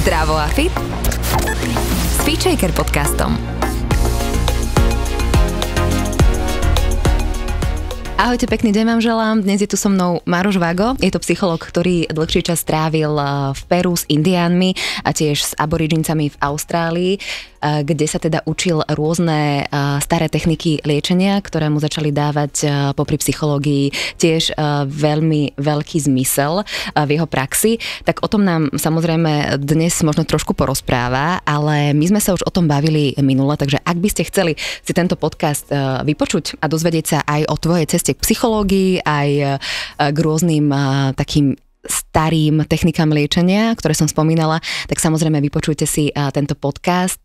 Zdravo a fit s Fitchaker podcastom. Ahojte, pekný deň vám želám. Dnes je tu so mnou Maroš Vago. Je to psycholog, ktorý dlhší čas strávil eh, v Peru s Indiánmi a tiež s aborigincami v Austrálii. Eh, kde sa teda učil rôzne eh, staré techniky liečenia, ktoré mu začali dávať eh, popri psychológii tiež veľmi veľký zmysel v jeho praxi. Tak o tom nám samozrejme dnes možno trošku porozpráva, ale my sme sa už o tom bavili minule, takže ak by ste chceli si tento podcast vypočuť a dozvedieť sa aj o tvojej ceste k psychológii, aj k rôznym takým starým technikám liečenia, ktoré som spomínala, tak samozrejme vypočujte si tento podcast.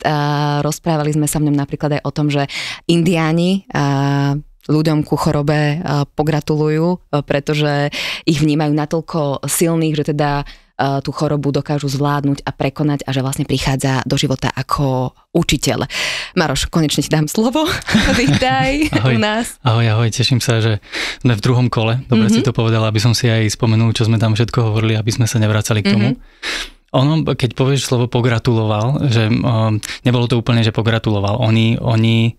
Rozprávali sme sa v ňom napríklad aj o tom, že indiáni ľuďom ku chorobe pogratulujú, pretože ich vnímajú natoľko silných, že teda E, tú chorobu dokážu zvládnuť a prekonať a že vlastne prichádza do života ako učiteľ. Maroš, konečne ti dám slovo. Vítaj ahoj, u nás. Ahoj, ahoj, teším sa, že sme v druhom kole. Dobre mm-hmm. si mhm. to povedala, aby som si aj spomenul, čo sme tam všetko hovorili, aby sme sa nevracali k tomu. Mm-hmm. Ono, keď povieš slovo pogratuloval, že um, nebolo to úplne, že pogratuloval. Oni, oni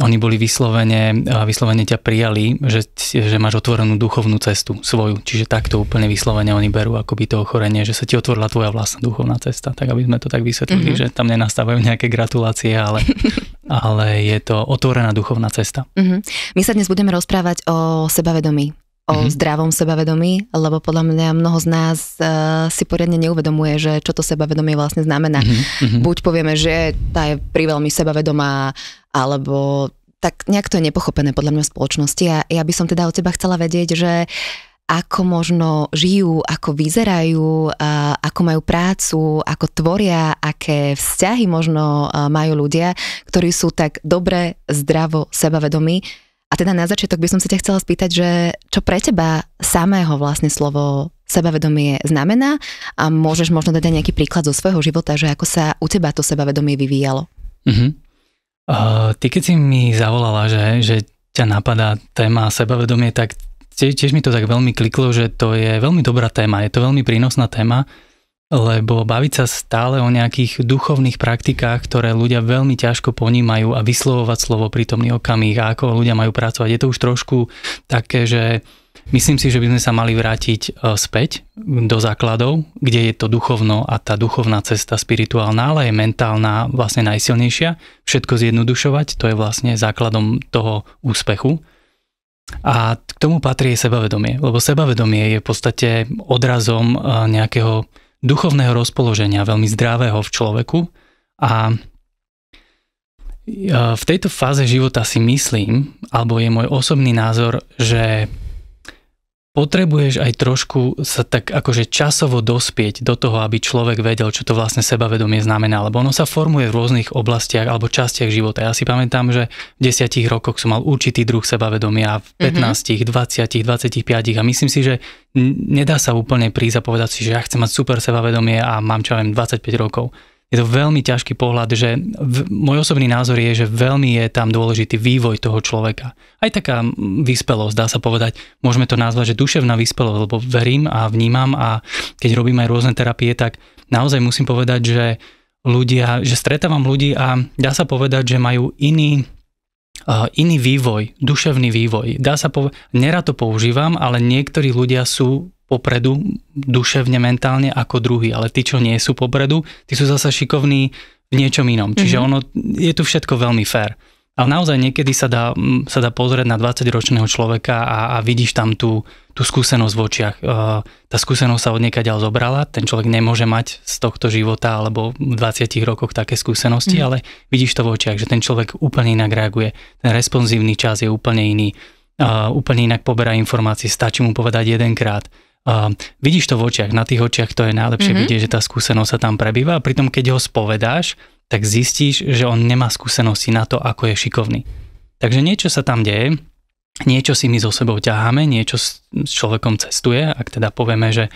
oni boli vyslovene, vyslovene ťa prijali, že, že máš otvorenú duchovnú cestu svoju. Čiže takto úplne vyslovene oni berú akoby to ochorenie, že sa ti otvorila tvoja vlastná duchovná cesta. Tak aby sme to tak vysvetlili, mm-hmm. že tam nenastávajú nejaké gratulácie, ale, ale je to otvorená duchovná cesta. Mm-hmm. My sa dnes budeme rozprávať o sebavedomí, o mm-hmm. zdravom sebavedomí, lebo podľa mňa mnoho z nás uh, si poriadne neuvedomuje, že čo to sebavedomie vlastne znamená. Mm-hmm. Buď povieme, že tá je priveľmi sebavedomá, uh, alebo tak nejak to je nepochopené podľa mňa v spoločnosti a ja by som teda od teba chcela vedieť, že ako možno žijú, ako vyzerajú, ako majú prácu, ako tvoria, aké vzťahy možno majú ľudia, ktorí sú tak dobre, zdravo, sebavedomí. A teda na začiatok by som sa ťa chcela spýtať, že čo pre teba samého vlastne slovo sebavedomie znamená a môžeš možno dať aj nejaký príklad zo svojho života, že ako sa u teba to sebavedomie vyvíjalo. Mm-hmm. Uh, ty keď si mi zavolala, že, že ťa napadá téma sebavedomie, tak tiež mi to tak veľmi kliklo, že to je veľmi dobrá téma, je to veľmi prínosná téma, lebo baviť sa stále o nejakých duchovných praktikách, ktoré ľudia veľmi ťažko ponímajú a vyslovovať slovo prítomný okamih a ako ľudia majú pracovať, je to už trošku také, že Myslím si, že by sme sa mali vrátiť e, späť do základov, kde je to duchovno a tá duchovná cesta spirituálna, ale je mentálna vlastne najsilnejšia. Všetko zjednodušovať, to je vlastne základom toho úspechu. A k tomu patrí aj sebavedomie, lebo sebavedomie je v podstate odrazom e, nejakého duchovného rozpoloženia, veľmi zdravého v človeku a e, v tejto fáze života si myslím, alebo je môj osobný názor, že potrebuješ aj trošku sa tak akože časovo dospieť do toho, aby človek vedel, čo to vlastne sebavedomie znamená, lebo ono sa formuje v rôznych oblastiach alebo častiach života. Ja si pamätám, že v desiatich rokoch som mal určitý druh sebavedomia, v 15, mm-hmm. 20, 25 a myslím si, že nedá sa úplne prísť a povedať si, že ja chcem mať super sebavedomie a mám čo ja viem 25 rokov je to veľmi ťažký pohľad, že v, môj osobný názor je, že veľmi je tam dôležitý vývoj toho človeka. Aj taká vyspelosť, dá sa povedať, môžeme to nazvať, že duševná vyspelosť, lebo verím a vnímam a keď robím aj rôzne terapie, tak naozaj musím povedať, že ľudia, že stretávam ľudí a dá sa povedať, že majú iný iný vývoj, duševný vývoj. Dá sa povedať, nerad to používam, ale niektorí ľudia sú popredu duševne, mentálne ako druhý, ale tí, čo nie sú popredu, tí sú zase šikovní v niečom inom. Čiže mm-hmm. ono, je tu všetko veľmi fér. Ale naozaj niekedy sa dá, mm, sa dá pozrieť na 20-ročného človeka a, a vidíš tam tú, tú skúsenosť v očiach. E, tá skúsenosť sa od ďal zobrala, ten človek nemôže mať z tohto života alebo v 20 rokoch také skúsenosti, mm. ale vidíš to v očiach, že ten človek úplne inak reaguje. Ten responsívny čas je úplne iný, e, úplne inak poberá informácie, stačí mu povedať jedenkrát Uh, vidíš to v očiach, na tých očiach to je najlepšie mm-hmm. vidieť, že tá skúsenosť sa tam prebýva a pritom keď ho spovedáš, tak zistíš, že on nemá skúsenosti na to, ako je šikovný. Takže niečo sa tam deje, niečo si my so sebou ťaháme, niečo s človekom cestuje, ak teda povieme, že,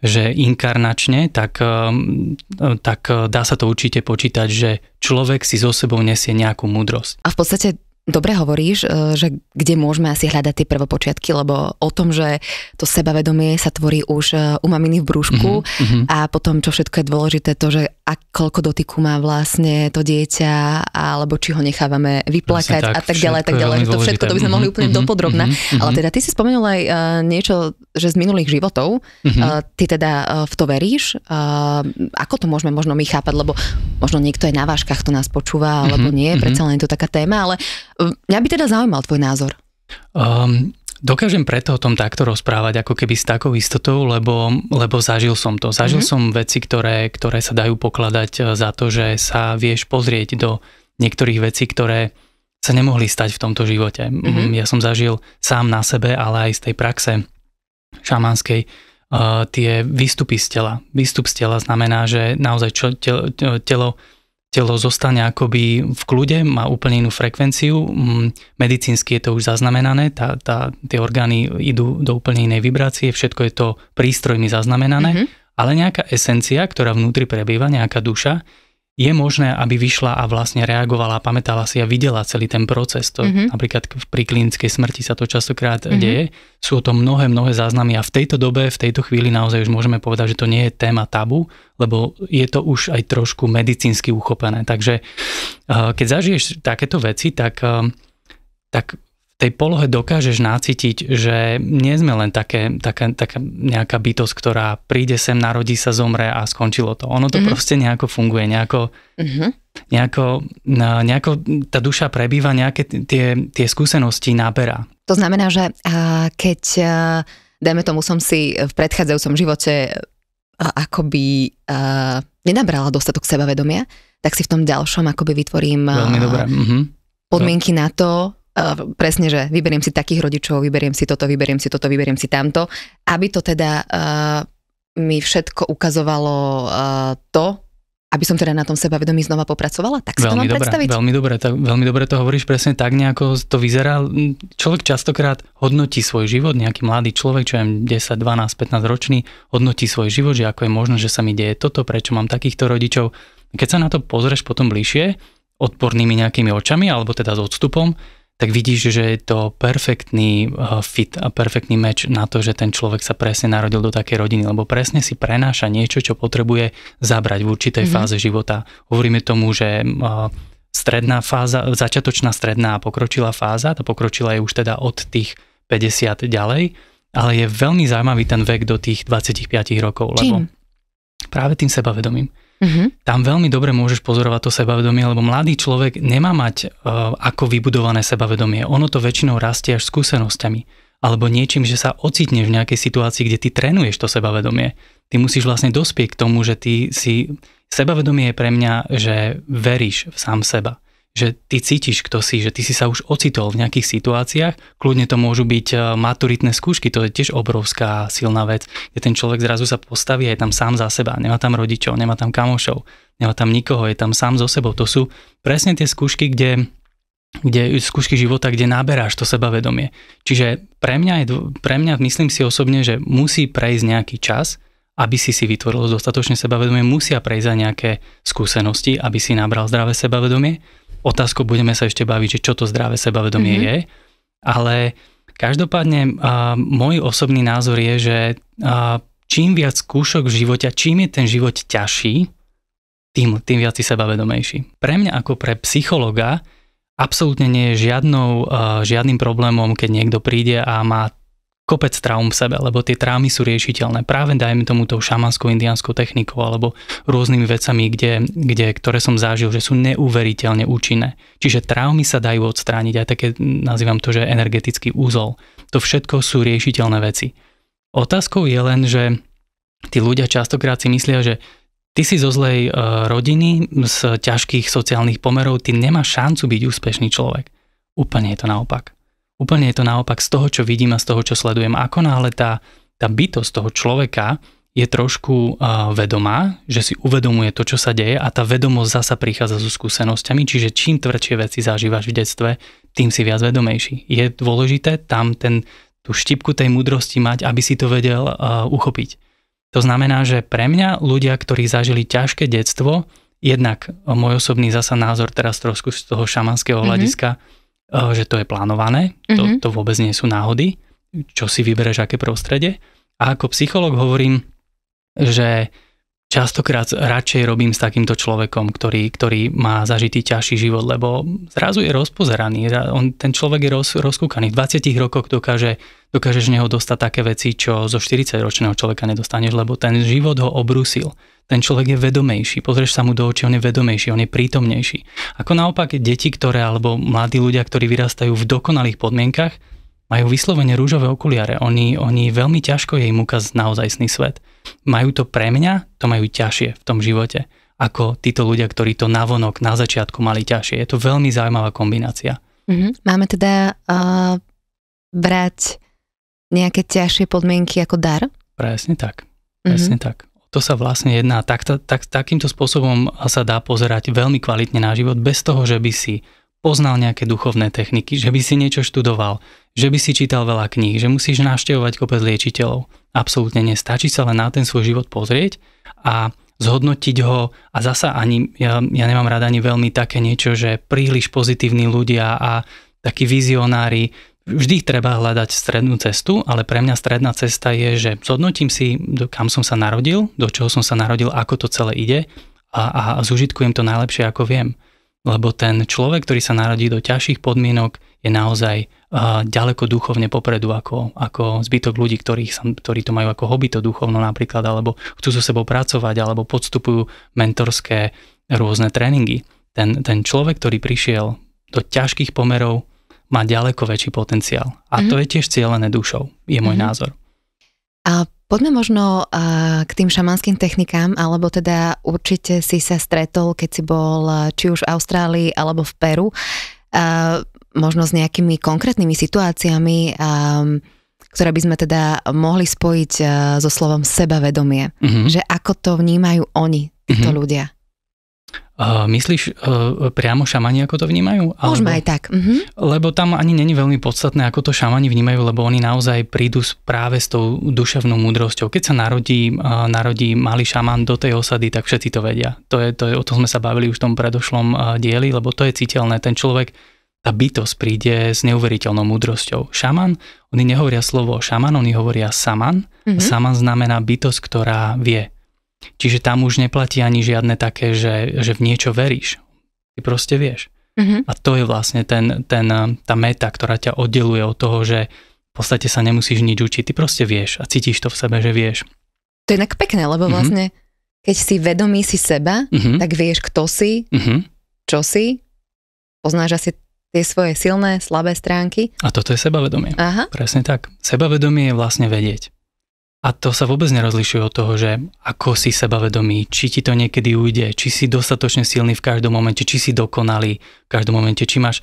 že inkarnačne, tak, um, tak uh, dá sa to určite počítať, že človek si so sebou nesie nejakú múdrosť. A v podstate Dobre hovoríš, e, že kde môžeme asi hľadať tie prvopočiatky, lebo o tom, že to sebavedomie sa tvorí už e, u maminy v brúšku mm-hmm. a potom, čo všetko je dôležité, to, že ak, koľko dotyku má vlastne to dieťa, alebo či ho nechávame vyplakať tak, a tak ďalej, tak ďalej. To všetko to by sme mohli úplne mm-hmm, mhm, dopodrobná. Mm-hmm, mhm. Ale teda ty si spomenul aj uh, niečo, že z minulých životov. Mm-hmm. Uh, ty teda uh, v to veríš? Uh, ako to môžeme možno my chápať? Lebo možno niekto je na váškach, to nás počúva, alebo mm-hmm, nie. Mhm. Predsa len je to taká téma, ale uh, mňa by teda zaujímal tvoj názor. Um, Dokážem preto o tom takto rozprávať, ako keby s takou istotou, lebo, lebo zažil som to. Zažil mm-hmm. som veci, ktoré, ktoré sa dajú pokladať eh, za to, že sa vieš pozrieť do niektorých vecí, ktoré sa nemohli stať v tomto živote. Mm-hmm. Ja som zažil sám na sebe, ale aj z tej praxe šamanskej uh, tie výstupy z tela. Výstup z tela znamená, že naozaj čo, telo, telo telo zostane akoby v kľude, má úplne inú frekvenciu. Mm, medicínsky je to už zaznamenané, tá, tá, tie orgány idú do úplne inej vibrácie, všetko je to prístrojmi zaznamenané, mm-hmm. ale nejaká esencia, ktorá vnútri prebýva, nejaká duša, je možné, aby vyšla a vlastne reagovala, pamätala si a videla celý ten proces. To mm-hmm. napríklad pri klinickej smrti sa to častokrát mm-hmm. deje. Sú o tom mnohé, mnohé záznamy a v tejto dobe, v tejto chvíli naozaj už môžeme povedať, že to nie je téma tabu, lebo je to už aj trošku medicínsky uchopené. Takže eh, keď zažiješ takéto veci, tak, eh, tak tej polohe dokážeš nácitiť, že nie sme len také, taká, taká nejaká bytosť, ktorá príde sem, narodí sa, zomre a skončilo to. Ono to mm-hmm. proste nejako funguje, nejako, mm-hmm. nejako, nejako tá duša prebýva, nejaké tie, tie skúsenosti naberá. To znamená, že keď, dajme tomu, som si v predchádzajúcom živote akoby nenabrala dostatok sebavedomia, tak si v tom ďalšom akoby vytvorím Veľmi dobré. Mhm. podmienky no. na to, presne, že vyberiem si takých rodičov, vyberiem si toto, vyberiem si toto, vyberiem si tamto, aby to teda eh, mi všetko ukazovalo eh, to, aby som teda na tom sebavedomí znova popracovala, tak sa si to mám dobré, predstaviť. Veľmi dobre, tak, veľmi dobre to hovoríš presne tak, nejako to vyzerá. Človek častokrát hodnotí svoj život, nejaký mladý človek, čo je 10, 12, 15 ročný, hodnotí svoj život, že ako je možné, že sa mi deje toto, prečo mám takýchto rodičov. Keď sa na to pozrieš potom bližšie, odpornými nejakými očami, alebo teda s odstupom, tak vidíš, že je to perfektný eh, fit a perfektný meč na to, že ten človek sa presne narodil do takej rodiny, lebo presne si prenáša niečo, čo potrebuje zabrať v určitej mm-hmm. fáze života. Hovoríme tomu, že eh, stredná fáza, začiatočná stredná a pokročilá fáza, tá pokročila je už teda od tých 50 ďalej, ale je veľmi zaujímavý ten vek do tých 25 rokov. Čím? Lebo práve tým sebavedomím. Mm-hmm. Tam veľmi dobre môžeš pozorovať to sebavedomie, lebo mladý človek nemá mať uh, ako vybudované sebavedomie. Ono to väčšinou rastie až skúsenosťami alebo niečím, že sa ocitneš v nejakej situácii, kde ty trénuješ to sebavedomie. Ty musíš vlastne dospieť k tomu, že ty si... Sebavedomie je pre mňa, že veríš v sám seba že ty cítiš, kto si, že ty si sa už ocitol v nejakých situáciách, kľudne to môžu byť e, maturitné skúšky, to je tiež obrovská silná vec, kde ten človek zrazu sa postaví a je tam sám za seba, nemá tam rodičov, nemá tam kamošov, nemá tam nikoho, je tam sám so sebou. To sú presne tie skúšky, kde kde skúšky života, kde naberáš to sebavedomie. Čiže pre mňa, je, pre mňa myslím si osobne, že musí prejsť nejaký čas, aby si si vytvoril dostatočné sebavedomie, musia prejsť aj nejaké skúsenosti, aby si nabral zdravé sebavedomie Otázku budeme sa ešte baviť, že čo to zdravé sebavedomie mm-hmm. je, ale každopádne a, môj osobný názor je, že a, čím viac skúšok v živote čím je ten život ťažší, tým, tým viac si sebavedomejší. Pre mňa ako pre psychologa absolútne nie je žiadnou, žiadnym problémom, keď niekto príde a má kopec traum v sebe, lebo tie trámy sú riešiteľné práve dajme tomu tou šamanskou indianskou technikou alebo rôznymi vecami, kde, kde, ktoré som zažil, že sú neuveriteľne účinné. Čiže traumy sa dajú odstrániť, aj také nazývam to, že energetický úzol. To všetko sú riešiteľné veci. Otázkou je len, že tí ľudia častokrát si myslia, že Ty si zo zlej e, rodiny, z ťažkých sociálnych pomerov, ty nemáš šancu byť úspešný človek. Úplne je to naopak. Úplne je to naopak z toho, čo vidím a z toho, čo sledujem. Ako náhle tá, tá bytosť toho človeka je trošku vedomá, že si uvedomuje to, čo sa deje a tá vedomosť zasa prichádza so skúsenosťami, čiže čím tvrdšie veci zažívaš v detstve, tým si viac vedomejší. Je dôležité tam ten, tú štipku tej múdrosti mať, aby si to vedel uh, uchopiť. To znamená, že pre mňa ľudia, ktorí zažili ťažké detstvo, jednak môj osobný zasa názor teraz trošku z toho šamanského mhm. hľadiska, mm-hmm Eh, že to je plánované, mm-hmm. to, vôbec nie sú náhody, čo si vyberieš, aké prostredie. A ako psychológ hovorím, že častokrát radšej robím s takýmto človekom, ktorý, ktorý má zažitý ťažší život, lebo zrazu je rozpozeraný. On, ten človek je roz, rozkúkaný. V 20 rokoch dokáže, dokážeš z neho dostať také veci, čo zo 40-ročného človeka nedostaneš, lebo ten život ho obrusil. Ten človek je vedomejší, pozrieš sa mu do očí, on je vedomejší, on je prítomnejší. Ako naopak deti, ktoré, alebo mladí ľudia, ktorí vyrastajú v dokonalých podmienkach, majú vyslovene rúžové okuliare. Oni, oni veľmi ťažko je im ukázať naozajstný svet majú to pre mňa, to majú ťažšie v tom živote, ako títo ľudia, ktorí to navonok na začiatku mali ťažšie. Je to veľmi zaujímavá kombinácia. Mm-hmm. Máme teda uh, brať nejaké ťažšie podmienky ako dar? Presne tak. Mhm. Presne mm-hmm. tak. To sa vlastne jedná. Tak, tak, takýmto spôsobom sa dá pozerať veľmi kvalitne na život, bez toho, že by si poznal nejaké duchovné techniky, že by si niečo študoval, že by si čítal veľa kníh, že musíš navštevovať kopec liečiteľov. Absolútne nestačí sa len na ten svoj život pozrieť a zhodnotiť ho a zasa ani, ja, ja nemám rada ani veľmi také niečo, že príliš pozitívni ľudia a takí vizionári, vždy treba hľadať strednú cestu, ale pre mňa stredná cesta je, že zhodnotím si, kam som sa narodil, do čoho som sa narodil, ako to celé ide a, a zužitkujem to najlepšie, ako viem. Lebo ten človek, ktorý sa narodí do ťažších podmienok, je naozaj ďaleko duchovne popredu ako, ako zbytok ľudí, ktorých, sa, ktorí to majú ako hobby to duchovno napríklad, alebo chcú so sebou pracovať, alebo podstupujú mentorské rôzne tréningy. Ten, ten človek, ktorý prišiel do ťažkých pomerov, má ďaleko väčší potenciál. A mm-hmm. to mhm. je tiež cieľené dušou, je môj mm-hmm. názor. A Poďme možno k tým šamanským technikám, alebo teda určite si sa stretol, keď si bol či už v Austrálii alebo v Peru možno s nejakými konkrétnymi situáciami, um, ktoré by sme teda mohli spojiť uh, so slovom sebavedomie. Uh-huh. Že ako to vnímajú oni, títo uh-huh. ľudia. Uh, myslíš uh, priamo šamani, ako to vnímajú? Alebo, Môžeme aj tak. Uh-huh. Lebo tam ani není veľmi podstatné, ako to šamani vnímajú, lebo oni naozaj prídu práve s tou duševnou múdrosťou. Keď sa narodí, uh, narodí malý šaman do tej osady, tak všetci to vedia. To je, to je, o tom sme sa bavili už v tom predošlom uh, dieli, lebo to je citeľné. Ten človek tá bytosť príde s neuveriteľnou múdrosťou. Šaman, oni nehovoria slovo šaman, oni hovoria saman. Mm-hmm. Saman znamená bytosť, ktorá vie. Čiže tam už neplatí ani žiadne také, že, že v niečo veríš. Ty proste vieš. Mm-hmm. A to je vlastne ten, ten, eh, tá meta, ktorá ťa oddeluje od toho, že v podstate sa nemusíš nič učiť. Ty proste vieš a cítiš to v sebe, že vieš. To je inak pekné, lebo mm-hmm. vlastne keď si vedomý si seba, mm-hmm. tak vieš, kto si, mm-hmm. čo si, poznáš asi tie svoje silné, slabé stránky. A toto je sebavedomie. Aha. Presne tak. Sebavedomie je vlastne vedieť. A to sa vôbec nerozlišuje od toho, že ako si sebavedomý, či ti to niekedy ujde, či si dostatočne silný v každom momente, či si dokonalý v každom momente, či máš...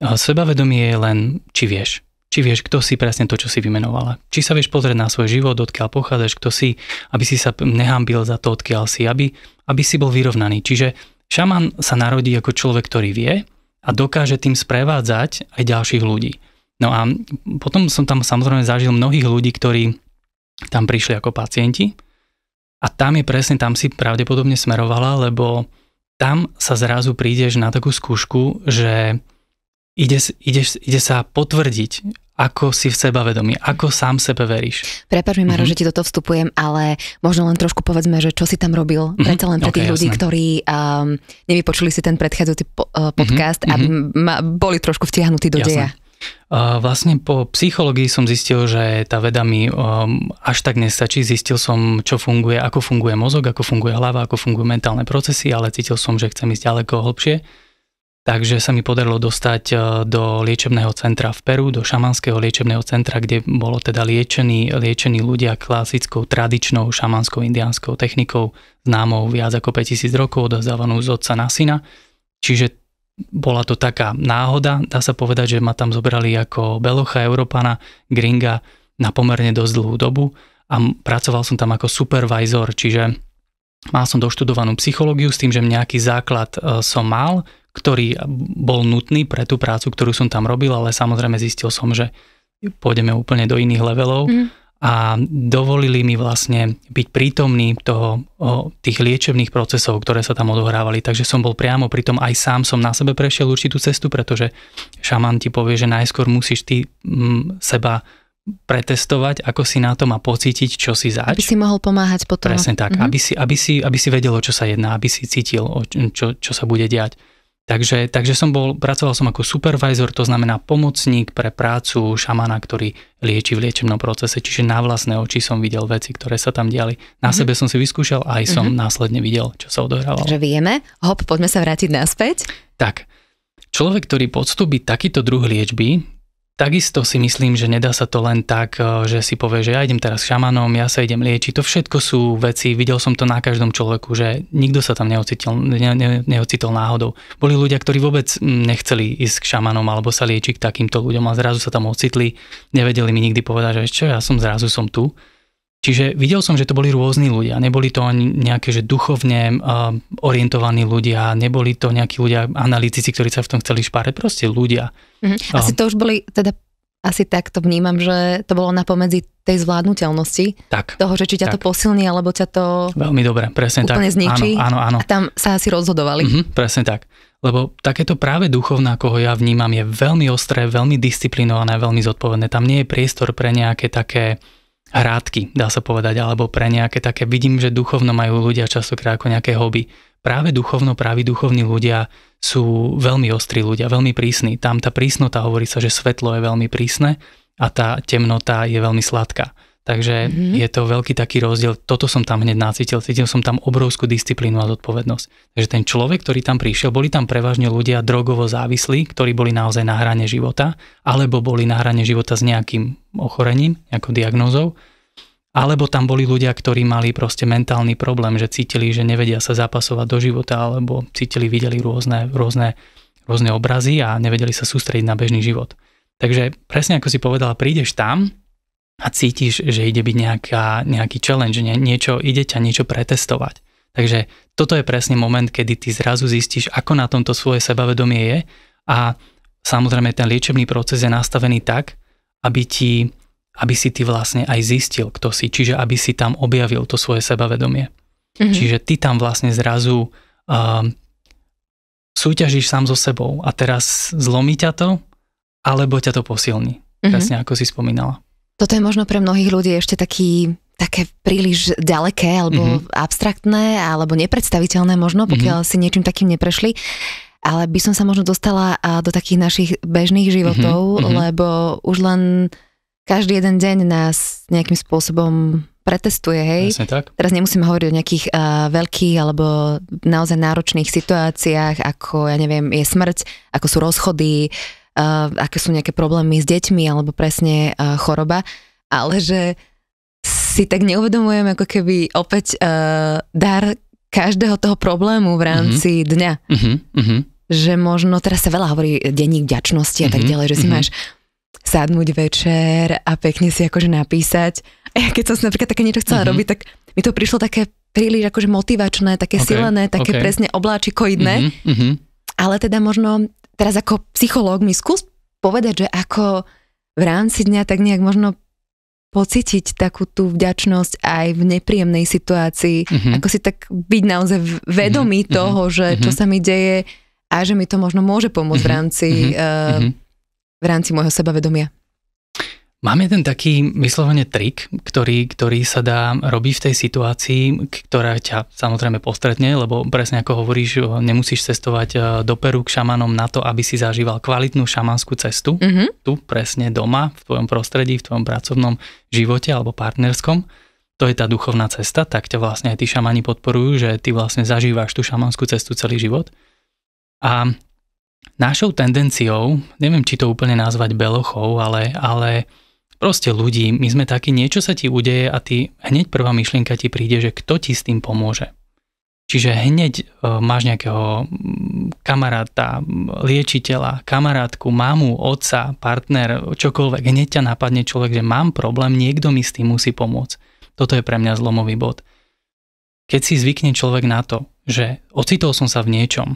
Sebavedomie je len, či vieš. Či vieš, kto si presne to, čo si vymenovala. Či sa vieš pozrieť na svoj život, odkiaľ pochádzaš, kto si, aby si sa nehambil za to, odkiaľ si, aby, aby si bol vyrovnaný. Čiže šaman sa narodí ako človek, ktorý vie, a dokáže tým sprevádzať aj ďalších ľudí. No a potom som tam samozrejme zažil mnohých ľudí, ktorí tam prišli ako pacienti a tam je presne, tam si pravdepodobne smerovala, lebo tam sa zrazu prídeš na takú skúšku, že ide, ide, ide sa potvrdiť ako si v seba vedomý, ako sám sebe veríš. Prepač mi, Maro, mm-hmm. že ti do toho vstupujem, ale možno len trošku povedzme, že čo si tam robil, mm-hmm. predsa len pre okay, tých jasné. ľudí, ktorí um, nevypočuli si ten predchádzajúci po, uh, podcast mm-hmm. a boli trošku vtiahnutí do jasné. deja. Eh, vlastne po psychológii som zistil, že tá veda mi um, až tak nestačí. Zistil som, čo funguje, ako funguje mozog, ako funguje hlava, ako fungujú mentálne procesy, ale cítil som, že chcem ísť ďaleko hlbšie Takže sa mi podarilo dostať e, do liečebného centra v Peru, do šamanského liečebného centra, kde bolo teda liečení, liečení ľudia klasickou, tradičnou šamanskou indiánskou technikou, známou viac ako 5000 rokov, odozdávanú z otca na syna. Čiže bola to taká náhoda, dá sa povedať, že ma tam zobrali ako belocha, európana, gringa na pomerne dosť dlhú dobu a pracoval som tam ako supervisor, čiže Mal som doštudovanú psychológiu s tým, že nejaký základ e, som mal, ktorý bol nutný pre tú prácu, ktorú som tam robil, ale samozrejme zistil som, že pôjdeme úplne do iných levelov mm. a dovolili mi vlastne byť prítomný toho, o, tých liečebných procesov, ktoré sa tam odohrávali. Takže som bol priamo pri tom, aj sám som na sebe prešiel určitú cestu, pretože šaman ti povie, že najskôr musíš ty m, seba pretestovať, ako si na to má pocítiť, čo si zač. Aby si mohol pomáhať potom. Presne tak, mm-hmm. aby, si, aby, si, aby si vedelo, čo sa jedná, aby si cítil, čo, čo sa bude diať. Takže, takže som bol, pracoval som ako supervisor, to znamená pomocník pre prácu šamana, ktorý lieči v liečebnom procese, čiže na vlastné oči som videl veci, ktoré sa tam diali. Na mm-hmm. sebe som si vyskúšal a aj som mm-hmm. následne videl, čo sa odohrávalo. Takže vieme. Hop, poďme sa vrátiť naspäť. Tak. Človek, ktorý podstúpi takýto druh liečby, Takisto si myslím, že nedá sa to len tak, eh, že si povie, že ja idem teraz šamanom, ja sa idem liečiť. To všetko sú veci, videl som to na každom človeku, že nikto sa tam neocitil, ne, ne, neocitol náhodou. Boli ľudia, ktorí vôbec mm, nechceli ísť k šamanom alebo sa liečiť k takýmto ľuďom a zrazu sa tam ocitli, nevedeli mi nikdy povedať, že čo, ja som zrazu som tu. Čiže videl som, že to boli rôzni ľudia. Neboli to ani nejaké, že duchovne uh, orientovaní ľudia, neboli to nejakí ľudia, analytici, ktorí sa v tom chceli špárať, proste ľudia. Mm-hmm. Um, asi uh, to už boli, teda asi tak to vnímam, že to bolo na pomedzi tej zvládnutelnosti. Tak. Toho, že či ťa tak. to posilní, alebo ťa to... Veľmi dobre, presne úplne tak. zničí. Áno, áno, áno. A tam sa asi rozhodovali. Mm-hmm, presne tak. Lebo takéto práve duchovná, koho ja vnímam, je veľmi ostré, veľmi disciplinované, veľmi zodpovedné. Tam nie je priestor pre nejaké také hrádky, dá sa povedať, alebo pre nejaké také, vidím, že duchovno majú ľudia častokrát ako nejaké hobby. Práve duchovno, práve duchovní ľudia sú veľmi ostrí ľudia, veľmi prísni. Tam tá prísnota hovorí sa, že svetlo je veľmi prísne a tá temnota je veľmi sladká. Takže mm-hmm. je to veľký taký rozdiel. Toto som tam hneď nacítil. Cítil som tam obrovskú disciplínu a zodpovednosť. Takže ten človek, ktorý tam prišiel, boli tam prevažne ľudia drogovo závislí, ktorí boli naozaj na hrane života, alebo boli na hrane života s nejakým ochorením, nejakou diagnózou, alebo tam boli ľudia, ktorí mali proste mentálny problém, že cítili, že nevedia sa zapasovať do života, alebo cítili, videli rôzne, rôzne, rôzne obrazy a nevedeli sa sústrediť na bežný život. Takže presne ako si povedala, prídeš tam a cítiš, že ide byť nejaká, nejaký challenge, nie, niečo ide ťa niečo pretestovať. Takže toto je presne moment, kedy ty zrazu zistíš, ako na tomto svoje sebavedomie je a samozrejme ten liečebný proces je nastavený tak, aby, ti, aby si ty vlastne aj zistil, kto si, čiže aby si tam objavil to svoje sebavedomie. Mm-hmm. Čiže ty tam vlastne zrazu um, súťažíš sám so sebou a teraz zlomí ťa to, alebo ťa to posilní. Mm-hmm. Presne ako si spomínala. Toto je možno pre mnohých ľudí ešte taký také príliš ďaleké alebo mm-hmm. abstraktné alebo nepredstaviteľné možno, mhm. pokiaľ mm-hmm. si niečím takým neprešli. Ale by som sa možno dostala do takých našich bežných mhm. životov, mm-hmm. lebo už len každý jeden deň nás nejakým spôsobom pretestuje, hej. Jasne tak. Teraz nemusíme hovoriť o nejakých uh, veľkých alebo naozaj náročných situáciách, ako, ja neviem, je smrť, ako sú rozchody, uh, Eh, aké sú nejaké problémy s deťmi alebo presne eh, choroba, ale že si tak neuvedomujem ako keby opäť uh, dar každého toho problému v rámci mm-hmm. dňa. Mm-hmm. Že možno, teraz sa veľa hovorí denník vďačnosti a tak mhm, ďalej, že si mm-hmm. máš sadnúť večer a pekne si akože napísať. A ja keď som si napríklad také niečo chcela mm-hmm. robiť, tak mi to prišlo také príliš akože motivačné, také okay. silené, také okay. presne obláčikoidné. Mm-hmm. Ale teda možno teraz ako psychológ mi skús povedať, že ako v rámci dňa tak nejak možno pocítiť takú tú vďačnosť aj v nepríjemnej situácii. Mm-hmm. Ako si tak byť naozaj vedomý mm-hmm. toho, že mm-hmm. čo sa mi deje a že mi to možno môže pomôcť mm-hmm. v rámci mm-hmm. Uh, v rámci môjho sebavedomia. Mám jeden taký vyslovene trik, ktorý, ktorý sa dá robiť v tej situácii, ktorá ťa samozrejme postretne, lebo presne ako hovoríš, nemusíš cestovať e, do Peru k šamanom na to, aby si zažíval kvalitnú šamanskú cestu. Mm-hmm. Tu presne doma, v tvojom prostredí, v tvojom pracovnom živote alebo partnerskom. To je tá duchovná cesta, tak ťa vlastne aj tí šamani podporujú, že ty vlastne zažíváš tú šamanskú cestu celý život. A našou tendenciou, neviem či to úplne nazvať belochou, ale, ale proste ľudí, my sme takí, niečo sa ti udeje a ty hneď prvá myšlienka ti príde, že kto ti s tým pomôže. Čiže hneď e, máš nejakého mm, kamaráta, mm, liečiteľa, kamarátku, mamu, otca, partner, čokoľvek. Hneď ťa napadne človek, že mám problém, niekto mi s tým musí pomôcť. Toto je pre mňa zlomový bod. Keď si zvykne človek na to, že ocitol som sa v niečom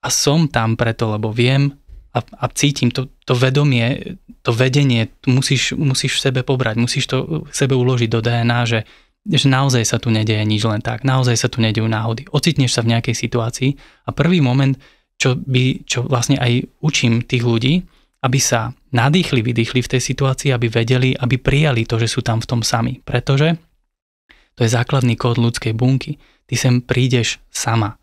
a som tam preto, lebo viem, a, a cítim to, to vedomie, to vedenie, musíš, musíš v sebe pobrať, musíš to v sebe uložiť do DNA, že, že naozaj sa tu nedieje nič len tak, naozaj sa tu nedejú náhody. Ocitneš sa v nejakej situácii a prvý moment, čo, by, čo vlastne aj učím tých ľudí, aby sa nadýchli, vydýchli v tej situácii, aby vedeli, aby prijali to, že sú tam v tom sami. Pretože to je základný kód ľudskej bunky. Ty sem prídeš sama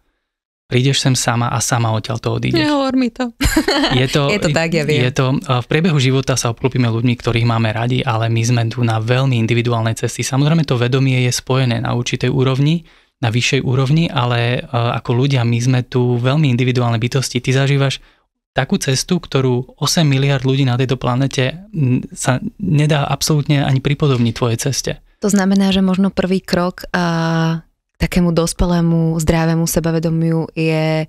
prídeš sem sama a sama odtiaľ to odídeš. Nehovor mi to. Je to, je to tak, ja viem. Je to, v priebehu života sa obklopíme ľuďmi, ktorých máme radi, ale my sme tu na veľmi individuálnej cesty. Samozrejme to vedomie je spojené na určitej úrovni, na vyššej úrovni, ale e, ako ľudia my sme tu veľmi individuálne bytosti. Ty zažívaš takú cestu, ktorú 8 miliard ľudí na tejto planete sa nedá absolútne ani pripodobniť tvojej ceste. To znamená, že možno prvý krok, a takému dospelému, zdravému sebavedomiu je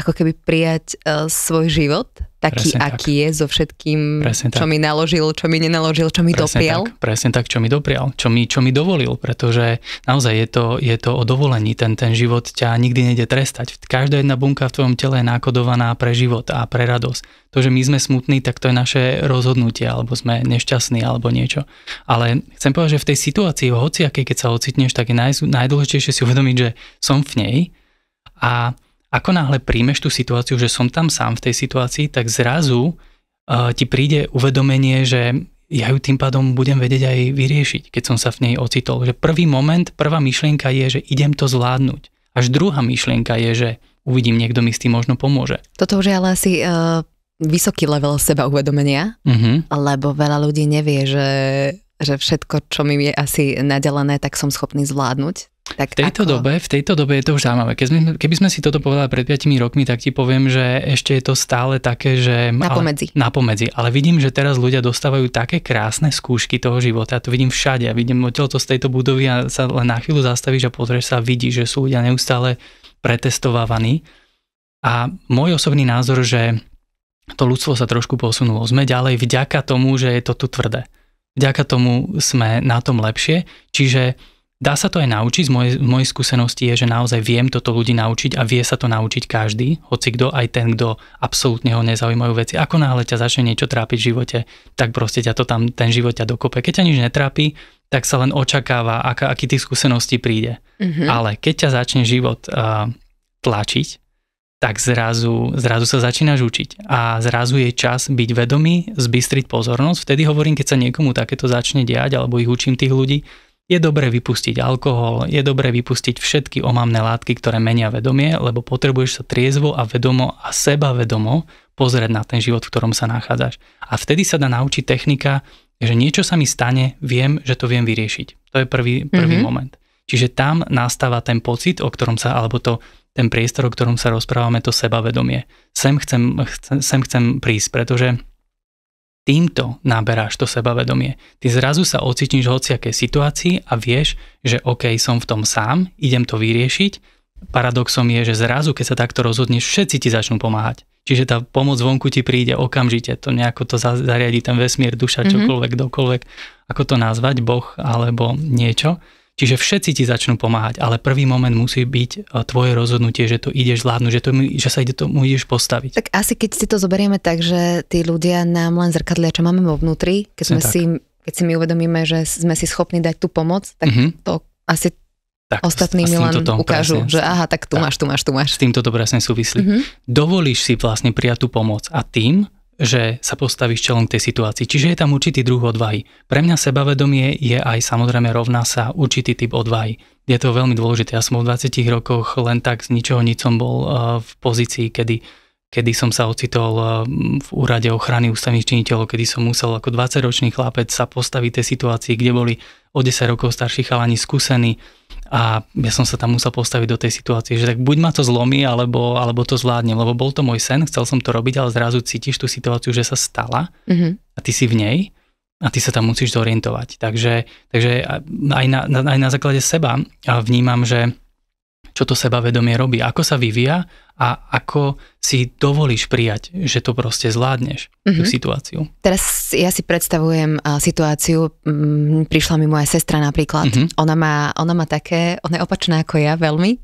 ako keby prijať uh, svoj život taký, presne aký tak. je, so všetkým, presne čo tak. mi naložil, čo mi nenaložil, čo mi presne doprial. Tak, presne tak, čo mi doprial, čo mi, čo mi dovolil, pretože naozaj je to, je to o dovolení, ten, ten život ťa nikdy nejde trestať. Každá jedna bunka v tvojom tele je nákodovaná pre život a pre radosť. To, že my sme smutní, tak to je naše rozhodnutie, alebo sme nešťastní, alebo niečo. Ale chcem povedať, že v tej situácii, hoci akej, keď sa ocitneš, tak je naj, najdôležitejšie si uvedomiť, že som v nej a ako náhle príjmeš tú situáciu, že som tam sám v tej situácii, tak zrazu uh, ti príde uvedomenie, že ja ju tým pádom budem vedieť aj vyriešiť, keď som sa v nej ocitol. Že prvý moment, prvá myšlienka je, že idem to zvládnuť. Až druhá myšlienka je, že uvidím, niekto mi s tým možno pomôže. Toto už je ale asi uh, vysoký level seba uvedomenia, uh-huh. lebo veľa ľudí nevie, že že všetko, čo mi je asi nadelené, tak som schopný zvládnuť. Tak v tejto ako? dobe, v tejto dobe je to už zaujímavé. Keď sme, keby sme si toto povedali pred 5 rokmi, tak ti poviem, že ešte je to stále také, že... Napomedzi. Ale, napomedzi. Ale vidím, že teraz ľudia dostávajú také krásne skúšky toho života. Ja to vidím všade. Ja vidím to z tejto budovy a sa len na chvíľu zastavíš a pozrieš sa a vidíš, že sú ľudia neustále pretestovávaní. A môj osobný názor, že to ľudstvo sa trošku posunulo. Sme ďalej vďaka tomu, že je to tu tvrdé. Vďaka tomu sme na tom lepšie. Čiže Dá sa to aj naučiť, z mojej, mojej skúsenosti je, že naozaj viem toto ľudí naučiť a vie sa to naučiť každý, hoci kto, aj ten, kto absolútne ho nezaujímajú veci. Ako náhle ťa začne niečo trápiť v živote, tak proste ťa to tam, ten život ťa dokope. Keď ťa nič netrápi, tak sa len očakáva, aká, aký tých skúseností príde. Mm-hmm. Ale keď ťa začne život uh, tlačiť, tak zrazu, zrazu sa začínaš učiť a zrazu je čas byť vedomý, zbystriť pozornosť. Vtedy hovorím, keď sa niekomu takéto začne diať, alebo ich učím tých ľudí, je dobre vypustiť alkohol, je dobre vypustiť všetky omamné látky, ktoré menia vedomie, lebo potrebuješ sa triezvo a vedomo a seba vedomo pozrieť na ten život, v ktorom sa nachádzaš. A vtedy sa dá naučiť technika, že niečo sa mi stane, viem, že to viem vyriešiť. To je prvý, prvý mm-hmm. moment. Čiže tam nastáva ten pocit, o ktorom sa, alebo to, ten priestor, o ktorom sa rozprávame, to sebavedomie. Sem chcem, chcem, sem chcem prísť, pretože týmto naberáš to sebavedomie. Ty zrazu sa ocitníš v hociakej situácii a vieš, že OK, som v tom sám, idem to vyriešiť. Paradoxom je, že zrazu, keď sa takto rozhodneš, všetci ti začnú pomáhať. Čiže tá pomoc vonku ti príde okamžite, to nejako to zariadi ten vesmír, duša, mhm. čokoľvek, mm-hmm. dokoľvek, ako to nazvať, Boh alebo niečo. Čiže všetci ti začnú pomáhať, ale prvý moment musí byť e, tvoje rozhodnutie, že to ideš zvládnuť, že, to, že sa ide tomu ideš postaviť. Tak asi keď si to zoberieme tak, že tí ľudia nám len zrkadlia, čo máme vo vnútri, keď, sme si, keď si my uvedomíme, že sme si schopní dať tú pomoc, tak mm-hmm. to asi tak, ostatní mi len to, ukážu, presne, že aha, tak tu tak, máš, tu máš, tu máš. S týmto to presne súvislí. Mm-hmm. Dovolíš si vlastne prijať tú pomoc a tým že sa postavíš čelom k tej situácii. Čiže je tam určitý druh odvahy. Pre mňa sebavedomie je aj samozrejme rovná sa určitý typ odvahy. Je to veľmi dôležité. Ja som v 20 rokoch len tak z ničoho nič som bol eh, v pozícii, kedy kedy som sa ocitol eh, v úrade ochrany ústavných činiteľov, kedy som musel ako 20-ročný chlapec sa postaviť tej situácii, kde boli o 10 rokov starší chalani skúsení a ja som sa tam musel postaviť do tej situácie, že tak buď ma to zlomí, alebo, alebo to zvládnem, lebo bol to môj sen, chcel som to robiť, ale zrazu cítiš tú situáciu, že sa stala mm-hmm. a ty si v nej a ty sa tam musíš zorientovať. Takže, takže aj, na, aj na základe seba vnímam, že čo to sebavedomie robí, ako sa vyvíja a ako si dovolíš prijať, že to proste zvládneš, mm-hmm. tú mhm. situáciu. Teraz ja si predstavujem situáciu, mm, prišla mi moja sestra napríklad, mm-hmm. ona, má, ona má také, ona je opačná ako ja veľmi,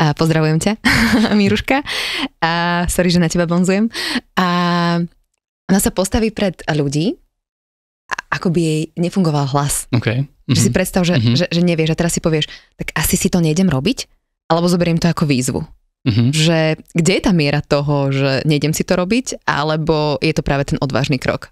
a pozdravujem ťa, Míruška, a sorry, že na teba bonzujem, a ona sa postaví pred ľudí, ako by jej nefungoval hlas. Okay. Mm-hmm. Že si mhm. predstav, že, mm-hmm. že, že nevieš a teraz si povieš, tak asi si to nejdem robiť, alebo zoberiem to ako výzvu. Mm-hmm. Že kde je tá miera toho, že nejdem si to robiť, alebo je to práve ten odvážny krok?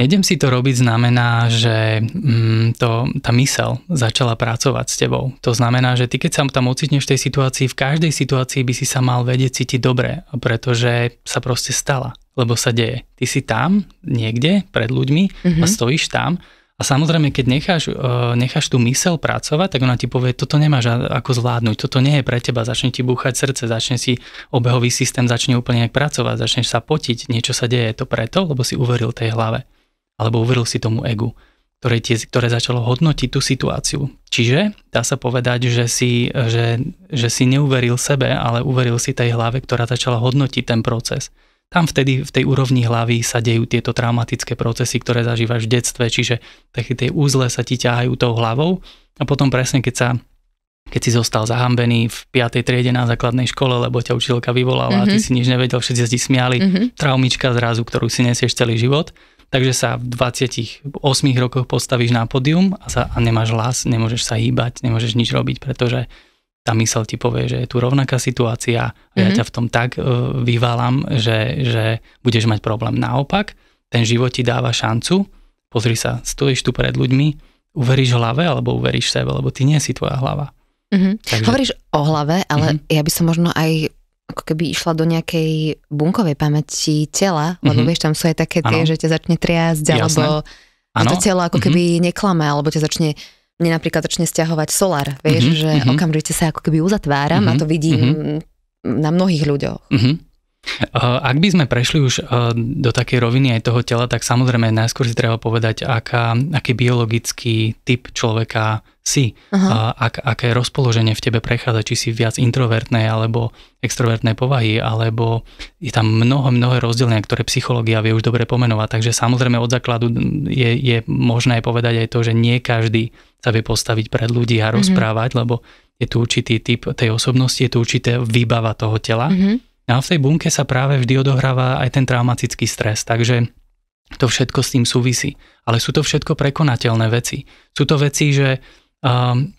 Nejdem si to robiť znamená, že mm, to, tá mysel začala pracovať s tebou. To znamená, že ty keď sa tam ocitneš v tej situácii, v každej situácii by si sa mal vedieť cítiť dobre, pretože sa proste stala, lebo sa deje. Ty si tam, niekde, pred ľuďmi mm-hmm. a mhm. stojíš tam a samozrejme, keď necháš, eh, necháš tú mysel pracovať, tak ona ti povie, toto nemáš ako zvládnuť, toto nie je pre teba, začne ti búchať srdce, začne si obehový systém, začne úplne nejak pracovať, začneš sa potiť, niečo sa deje, je to preto, lebo si uveril tej hlave, alebo uveril si tomu egu, ktoré, tie, ktoré začalo hodnotiť tú situáciu. Čiže dá sa povedať, že si, že, že si neuveril sebe, ale uveril si tej hlave, ktorá začala hodnotiť ten proces tam vtedy v tej úrovni hlavy sa dejú tieto traumatické procesy, ktoré zažívaš v detstve, čiže také tie úzle sa ti ťahajú tou hlavou a potom presne keď sa keď si zostal zahambený v 5. triede na základnej škole, lebo ťa učiteľka vyvolala mm-hmm. a ty mhm. si nič nevedel, všetci si smiali, mm-hmm. traumička zrazu, ktorú si nesieš celý život. Takže sa v 28 rokoch postavíš na pódium a, sa, a nemáš hlas, nemôžeš sa hýbať, nemôžeš nič robiť, pretože tá myseľ ti povie, že je tu rovnaká situácia a mm-hmm. ja mhm. ťa v tom tak uh, že, že budeš mať problém. Naopak, ten život ti dáva šancu, pozri sa, stojíš tu pred ľuďmi, uveríš hlave alebo uveríš sebe, lebo ty nie si tvoja hlava. Mm-hmm. Takže... Hovoríš o hlave, ale mm-hmm. ja by som možno aj ako keby išla do nejakej bunkovej pamäti tela, lebo mm-hmm. vieš, tam sú aj také tie, ano. že ťa začne triasť, alebo to telo ako mhm. keby mm-hmm. neklame, alebo ťa začne mne napríklad začne stiahovať solár, vieš, mm-hmm, že mm-hmm. okamžite sa ako keby uzatváram mm-hmm, a to mhm, vidím mm-hmm. na mnohých ľuďoch. Mm-hmm. Ak by sme prešli už e, do takej roviny aj toho tela, tak samozrejme najskôr si treba povedať, aká, aký biologický typ človeka si, uh-huh. a, ak, aké rozpoloženie v tebe prechádza, či si viac introvertnej alebo extrovertnej povahy, alebo je tam mnoho, mnoho rozdielne, ktoré psychológia vie už dobre pomenovať. Takže samozrejme od základu je, je možné povedať aj to, že nie každý sa vie postaviť pred ľudí a mhm. rozprávať, uh-huh. lebo je tu určitý typ tej osobnosti, je tu určité výbava toho tela. Uh-huh. A v tej bunke sa práve vždy odohráva aj ten traumatický stres, takže to všetko s tým súvisí. Ale sú to všetko prekonateľné veci. Sú to veci, že Um,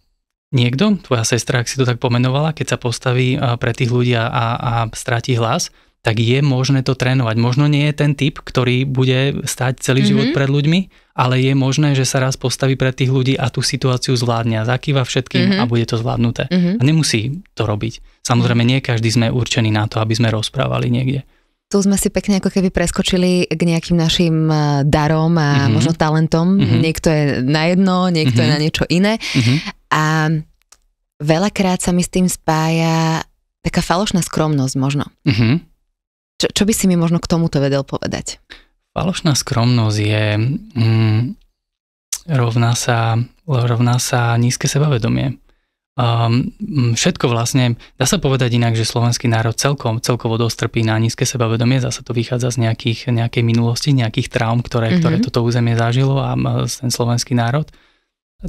niekto, tvoja sestra, ak si to tak pomenovala, keď sa postaví e, pre tých ľudí a, a stráti hlas, tak je možné to trénovať. Možno nie je ten typ, ktorý bude stáť celý mm-hmm. život pred ľuďmi, ale je možné, že sa raz postaví pred tých ľudí a tú situáciu zvládne a zakýva všetkým mm-hmm. a bude to zvládnuté. Mm-hmm. A nemusí to robiť. Samozrejme, nie každý sme určený na to, aby sme rozprávali niekde tu sme si pekne ako keby preskočili k nejakým našim e, darom a mm-hmm. možno talentom. Mm-hmm. Niekto je na jedno, niekto mm-hmm. je mhm. na niečo iné. Mm-hmm. A veľakrát sa mi s tým spája taká falošná skromnosť možno. Mm-hmm. Čo, čo by si mi možno k tomuto vedel povedať? Falošná skromnosť je... Mm, rovná sa, rovná sa nízke sebavedomie. Um, všetko vlastne, dá sa povedať inak, že slovenský národ celkom, celkovo dostrpí na nízke sebavedomie, zase to vychádza z nejakých, nejakej minulosti, nejakých traum, ktoré, mm-hmm. ktoré toto územie zažilo a ten slovenský národ.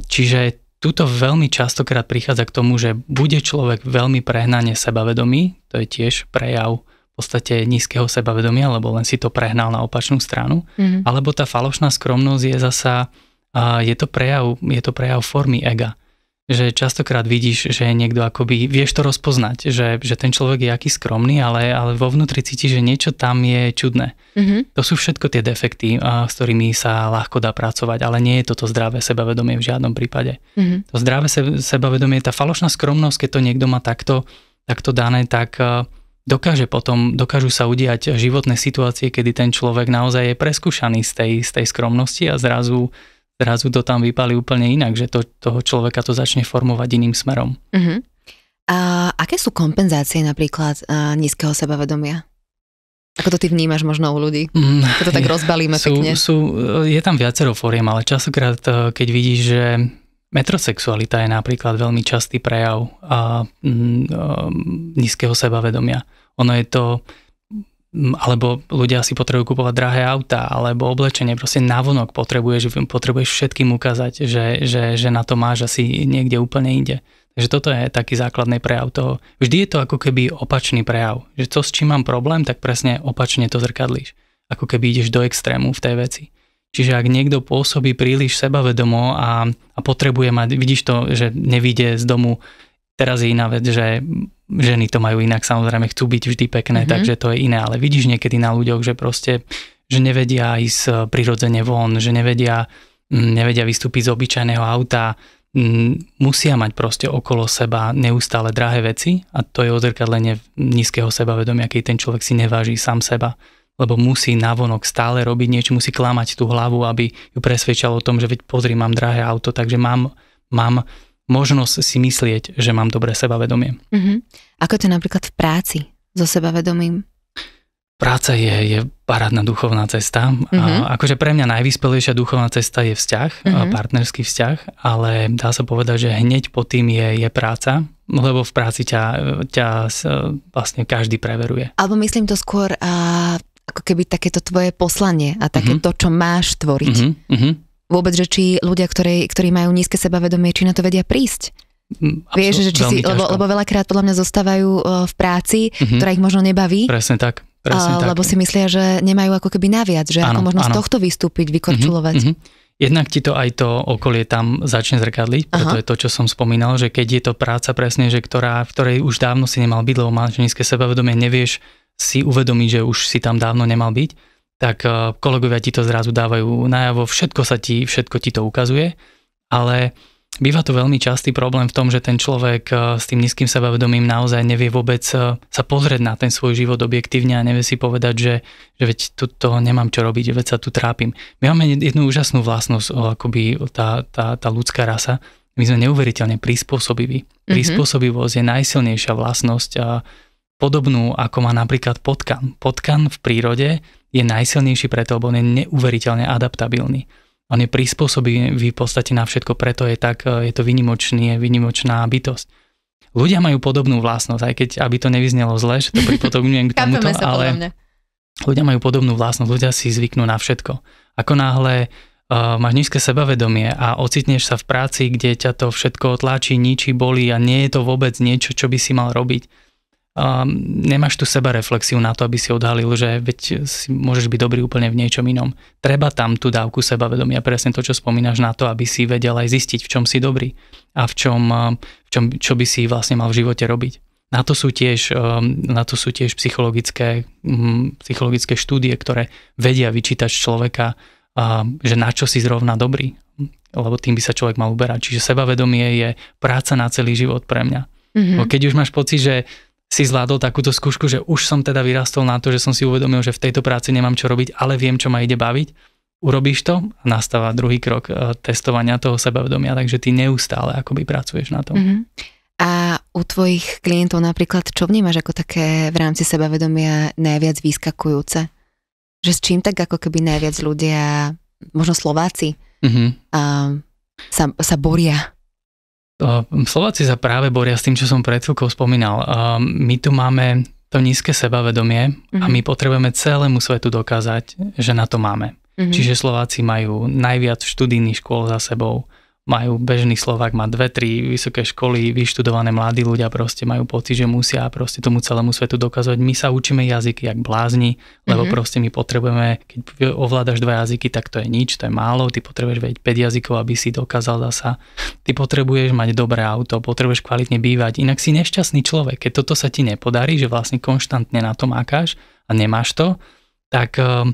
Čiže tuto veľmi častokrát prichádza k tomu, že bude človek veľmi prehnane sebavedomý, to je tiež prejav v podstate nízkeho sebavedomia, lebo len si to prehnal na opačnú stranu, mm-hmm. alebo tá falošná skromnosť je zasa, je to prejav, je to prejav formy ega že častokrát vidíš, že niekto akoby, vieš to rozpoznať, že, že ten človek je aký skromný, ale, ale vo vnútri cíti, že niečo tam je čudné. Mm-hmm. To sú všetko tie defekty, a, s ktorými sa ľahko dá pracovať, ale nie je toto zdravé sebavedomie v žiadnom prípade. Mm-hmm. To zdravé se, sebavedomie, tá falošná skromnosť, keď to niekto má takto, takto dané, tak dokáže potom, dokážu sa udiať životné situácie, kedy ten človek naozaj je preskúšaný z tej, z tej skromnosti a zrazu zrazu to tam vypali úplne inak, že to, toho človeka to začne formovať iným smerom. Uh-huh. A aké sú kompenzácie napríklad e, nízkeho sebavedomia? Ako to ty vnímaš možno u ľudí? Mm. ako to tak rozbalíme sú, pekne. Sú, e, je tam viacero fóriem, ale časokrát, e, keď vidíš, že metrosexualita je napríklad veľmi častý prejav a, a, mm, nízkeho sebavedomia. Ono je to alebo ľudia si potrebujú kupovať drahé auta, alebo oblečenie, proste navonok potrebuješ, potrebuješ všetkým ukázať, že, že, že na to máš asi niekde úplne inde. Takže toto je taký základný prejav toho. Vždy je to ako keby opačný prejav, že to, s čím mám problém, tak presne opačne to zrkadlíš. Ako keby ideš do extrému v tej veci. Čiže ak niekto pôsobí príliš sebavedomo a, a potrebuje mať, vidíš to, že nevíde z domu Teraz je iná vec, že ženy to majú inak, samozrejme chcú byť vždy pekné, mm-hmm. takže to je iné, ale vidíš niekedy na ľuďoch, že proste, že nevedia ísť e, prirodzene von, že nevedia, mm, nevedia vystúpiť z obyčajného auta, mm, musia mať proste okolo seba neustále drahé veci a to je odzrkadlenie nízkeho sebavedomia, keď ten človek si neváži sám seba lebo musí navonok stále robiť niečo, musí klamať tú hlavu, aby ju presvedčal o tom, že veď pozri, mám drahé auto, takže mám, mám možnosť si myslieť, že mám dobré sebavedomie. Uh-huh. Ako to napríklad v práci so sebavedomím? Práca je, je parádna duchovná cesta. Uh-huh. A mhm. akože pre mňa najvyspelejšia duchovná cesta je vzťah, uh-huh. partnerský vzťah, ale dá sa povedať, že hneď po tým je, je práca, lebo v práci ťa, ťa vlastne každý preveruje. Alebo myslím to skôr a, ako keby takéto tvoje poslanie a také uh-huh. to, čo máš tvoriť. Uh-huh. Uh-huh vôbec, že či ľudia, ktorí, ktorí majú nízke sebavedomie, či na to vedia prísť. Absolut, mm, Vieš, že či si, lebo, lebo veľakrát podľa mňa zostávajú eh, v práci, mm-hmm. ktorá ich možno nebaví. Presne tak. Presne uh, Lebo si myslia, že nemajú ako keby naviac, že áno, ako možno áno. z tohto vystúpiť, vykorčulovať. Mm-hmm, mm-hmm. Jednak ti to aj to okolie tam začne zrkadliť, preto Aha. je to, čo som spomínal, že keď je to práca presne, že ktorá, v ktorej už dávno si nemal byť, lebo máš nízke sebavedomie, nevieš si uvedomiť, že už si tam dávno nemal byť, tak eh, kolegovia ti to zrazu dávajú najavo, všetko sa ti, všetko ti to ukazuje, ale býva to veľmi častý problém v tom, že ten človek eh, s tým nízkym sebavedomím naozaj nevie vôbec eh, sa pozrieť na ten svoj život objektívne a nevie si povedať, že, že veď tu toho nemám čo robiť, veď sa tu trápim. My máme jednu úžasnú vlastnosť, akoby tá, tá, tá ľudská rasa, my sme neuveriteľne prispôsobiví. Mm-hmm. Prispôsobivosť je najsilnejšia vlastnosť a podobnú, ako má napríklad potkan. Potkan v prírode je najsilnejší preto, lebo on je neuveriteľne adaptabilný. On je prispôsobivý v podstate na všetko, preto je tak, e, je to vynimočný, je vynimočná bytosť. Ľudia majú podobnú vlastnosť, aj keď, aby to nevyznelo zle, že to pripodobňujem k tomuto, ale ľudia majú podobnú vlastnosť, ľudia si zvyknú na všetko. Ako náhle uh, máš nízke sebavedomie a ocitneš sa v práci, kde ťa to všetko tlačí, ničí, bolí a nie je to vôbec niečo, čo by si mal robiť, um, nemáš tu seba reflexiu na to, aby si odhalil, že veď si môžeš byť dobrý úplne v niečom inom. Treba tam tú dávku sebavedomia, presne to, čo spomínaš na to, aby si vedel aj zistiť, v čom si dobrý a v čom, v čom čo by si vlastne mal v živote robiť. Na to sú tiež, ehm, na to sú tiež psychologické, mhm, psychologické štúdie, ktoré vedia vyčítať človeka, ehm, že na čo si zrovna dobrý, lebo tým by sa človek mal uberať. Čiže sebavedomie je práca na celý život pre mňa. Mm-hmm. Keď už máš pocit, že si zvládol takúto skúšku, že už som teda vyrastol na to, že som si uvedomil, že v tejto práci nemám čo robiť, ale viem, čo ma ide baviť. Urobíš to a nastáva druhý krok eh, testovania toho sebavedomia, takže ty neustále akoby pracuješ na tom. Mm-hmm. A u tvojich klientov napríklad, čo vnímaš ako také v rámci sebavedomia najviac vyskakujúce? Že s čím tak ako keby najviac ľudia, možno Slováci, mm-hmm. a, sa, sa boria? Slováci sa práve boria s tým, čo som pred chvíľkou spomínal. My tu máme to nízke sebavedomie a mhm. my potrebujeme celému svetu dokázať, že na to máme. Mm-hmm. Čiže Slováci majú najviac študijných škôl za sebou, majú bežný Slovak, má dve, tri vysoké školy, vyštudované mladí ľudia proste majú pocit, že musia proste tomu celému svetu dokazovať. My sa učíme jazyky jak blázni, lebo mm-hmm. proste my potrebujeme, keď ovládaš dva jazyky, tak to je nič, to je málo, ty potrebuješ vedieť 5 jazykov, aby si dokázal zasa. Ty potrebuješ mať dobré auto, potrebuješ kvalitne bývať, inak si nešťastný človek. Keď toto sa ti nepodarí, že vlastne konštantne na to mákáš a nemáš to, tak, eh,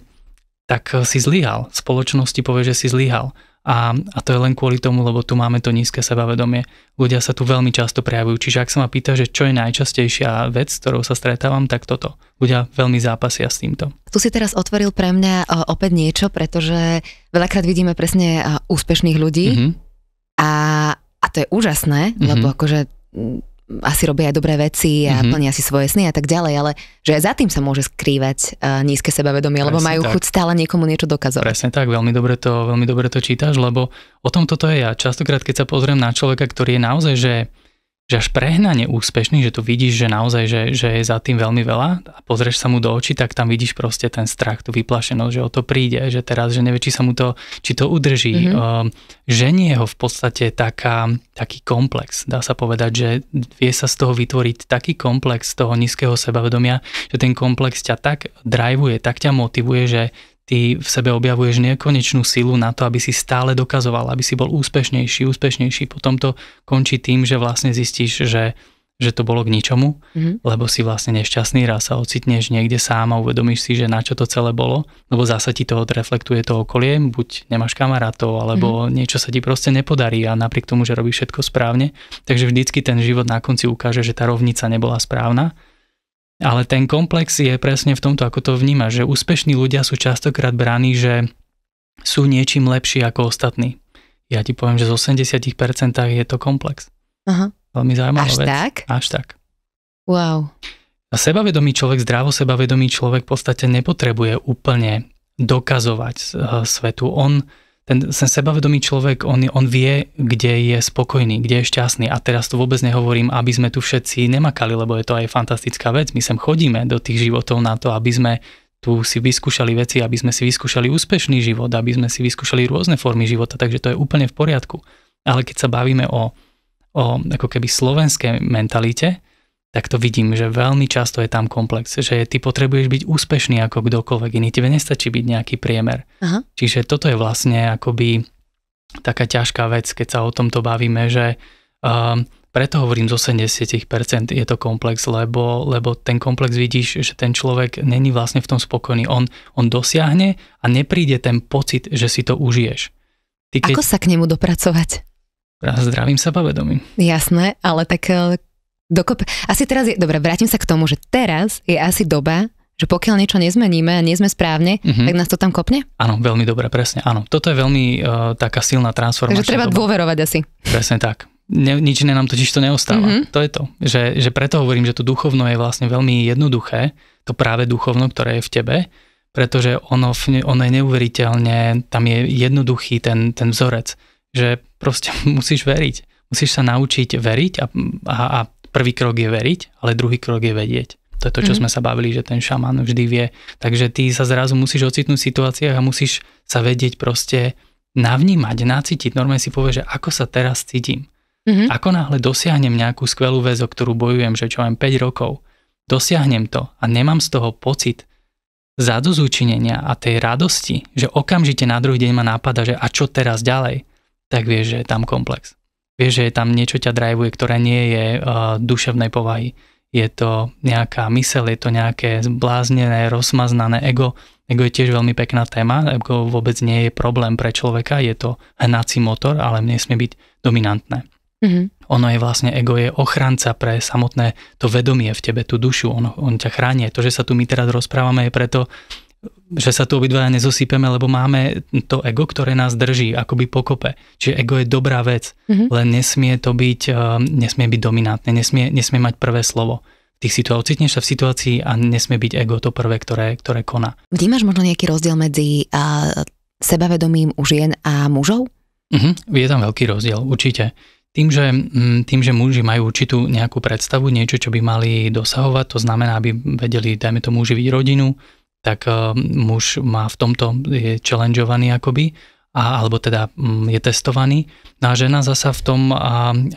tak si zlyhal. V spoločnosti povie, že si zlyhal. A, a to je len kvôli tomu, lebo tu máme to nízke sebavedomie. Ľudia sa tu veľmi často prejavujú. Čiže ak sa ma pýta, že čo je najčastejšia vec, s ktorou sa stretávam, tak toto. Ľudia veľmi zápasia s týmto. Tu si teraz otvoril pre mňa e, opäť niečo, pretože veľakrát vidíme presne e, úspešných ľudí mm-hmm. a, a to je úžasné, mm-hmm. lebo akože asi robia aj dobré veci a mm-hmm. plnia si svoje sny a tak ďalej, ale že aj za tým sa môže skrývať uh, nízke sebavedomie, Presne lebo majú tak. chuť stále niekomu niečo dokázať. Presne tak, veľmi dobre to, veľmi dobre to čítaš, lebo o tom toto je ja. Častokrát, keď sa pozriem na človeka, ktorý je naozaj, že že až prehnane úspešný, že tu vidíš, že naozaj, že, že je za tým veľmi veľa a pozrieš sa mu do očí, tak tam vidíš proste ten strach, tú vyplašenosť, že o to príde, že teraz, že nevie, či sa mu to, či to udrží. Mm-hmm. je ho v podstate taká, taký komplex, dá sa povedať, že vie sa z toho vytvoriť taký komplex toho nízkeho sebavedomia, že ten komplex ťa tak drajvuje, tak ťa motivuje, že ty v sebe objavuješ nekonečnú silu na to, aby si stále dokazoval, aby si bol úspešnejší, úspešnejší. Potom to končí tým, že vlastne zistíš, že, že to bolo k ničomu, mm-hmm. lebo si vlastne nešťastný, raz sa ocitneš niekde sám a uvedomíš si, že na čo to celé bolo, lebo zase ti to odreflektuje to okolie, buď nemáš kamarátov, alebo mm-hmm. niečo sa ti proste nepodarí a napriek tomu, že robíš všetko správne, takže vždycky ten život na konci ukáže, že tá rovnica nebola správna ale ten komplex je presne v tomto, ako to vníma, že úspešní ľudia sú častokrát braní, že sú niečím lepší ako ostatní. Ja ti poviem, že z 80% je to komplex. Aha. Veľmi zaujímavá Až vec. tak? Až tak. Wow. A sebavedomý človek, zdravo sebavedomý človek v podstate nepotrebuje úplne dokazovať eh, svetu. On ten, ten sebavedomý človek, on, on vie, kde je spokojný, kde je šťastný. A teraz tu vôbec nehovorím, aby sme tu všetci nemakali, lebo je to aj fantastická vec. My sem chodíme do tých životov na to, aby sme tu si vyskúšali veci, aby sme si vyskúšali úspešný život, aby sme si vyskúšali rôzne formy života, takže to je úplne v poriadku. Ale keď sa bavíme o, o ako keby slovenskej mentalite, tak to vidím, že veľmi často je tam komplex, že ty potrebuješ byť úspešný ako kdokoľvek iný, tebe nestačí byť nejaký priemer. Aha. Čiže toto je vlastne akoby taká ťažká vec, keď sa o tomto bavíme, že um, preto hovorím z 80% je to komplex, lebo, lebo ten komplex vidíš, že ten človek není vlastne v tom spokojný. On, on dosiahne a nepríde ten pocit, že si to užiješ. Ty, keď... Ako sa k nemu dopracovať? Zdravím sa povedomím. Jasné, ale tak eh, dokop... Asi teraz je... Dobre, vrátim sa k tomu, že teraz je asi doba, že pokiaľ niečo nezmeníme a nie sme správne, mm-hmm. tak nás to tam kopne? Áno, veľmi dobre, presne, áno. Toto je veľmi uh, taká silná transformácia. Takže treba doba. dôverovať asi. Presne tak. Ne, nič iné nám totiž to neostáva. Mm-hmm. To je to. Že, že preto hovorím, že to duchovno je vlastne veľmi jednoduché, to práve duchovno, ktoré je v tebe, pretože ono, ono je neuveriteľne, tam je jednoduchý ten, ten vzorec, že proste musíš veriť. Musíš sa naučiť veriť a, a, a prvý krok je veriť, ale druhý krok je vedieť. To je to, čo mm-hmm. sme sa bavili, že ten šamán vždy vie. Takže ty sa zrazu musíš ocitnúť v situáciách a musíš sa vedieť proste navnímať, nacítiť. Normálne si povie, že ako sa teraz cítim. Mm-hmm. Ako náhle dosiahnem nejakú skvelú väz, o ktorú bojujem, že čo mám 5 rokov, dosiahnem to a nemám z toho pocit zadozúčinenia a tej radosti, že okamžite na druhý deň ma nápada, že a čo teraz ďalej, tak vieš, že je tam komplex. Vieš, že je tam niečo ťa drajvuje, ktoré nie je uh, duševnej povahy. Je to nejaká mysel, je to nejaké zbláznené, rozmaznané ego. Ego je tiež veľmi pekná téma, ego vôbec nie je problém pre človeka, je to hnací motor, ale nesmie byť dominantné. Mm-hmm. Ono je vlastne, ego je ochranca pre samotné to vedomie v tebe, tú dušu, on, on ťa chráni. To, že sa tu my teraz rozprávame, je preto, že sa tu obidvaja nezosípeme, lebo máme to ego, ktoré nás drží akoby pokope. Čiže ego je dobrá vec, mm-hmm. len nesmie to byť, eh, nesmie byť dominantné, nesmie, nesmie mať prvé slovo. Tých to ocitneš sa v situácii a nesmie byť ego to prvé, ktoré, ktoré koná. Vnímaš možno nejaký rozdiel medzi uh, sebavedomím u žien a mužov? Mm-hmm. Je tam veľký rozdiel, určite. Tým že, mm, tým, že muži majú určitú nejakú predstavu, niečo, čo by mali dosahovať, to znamená, aby vedeli, dajme tomu, uživiť rodinu, tak eh, muž má v tomto, je challengeovaný akoby, a, alebo teda mm, je testovaný. No a žena zasa v tom,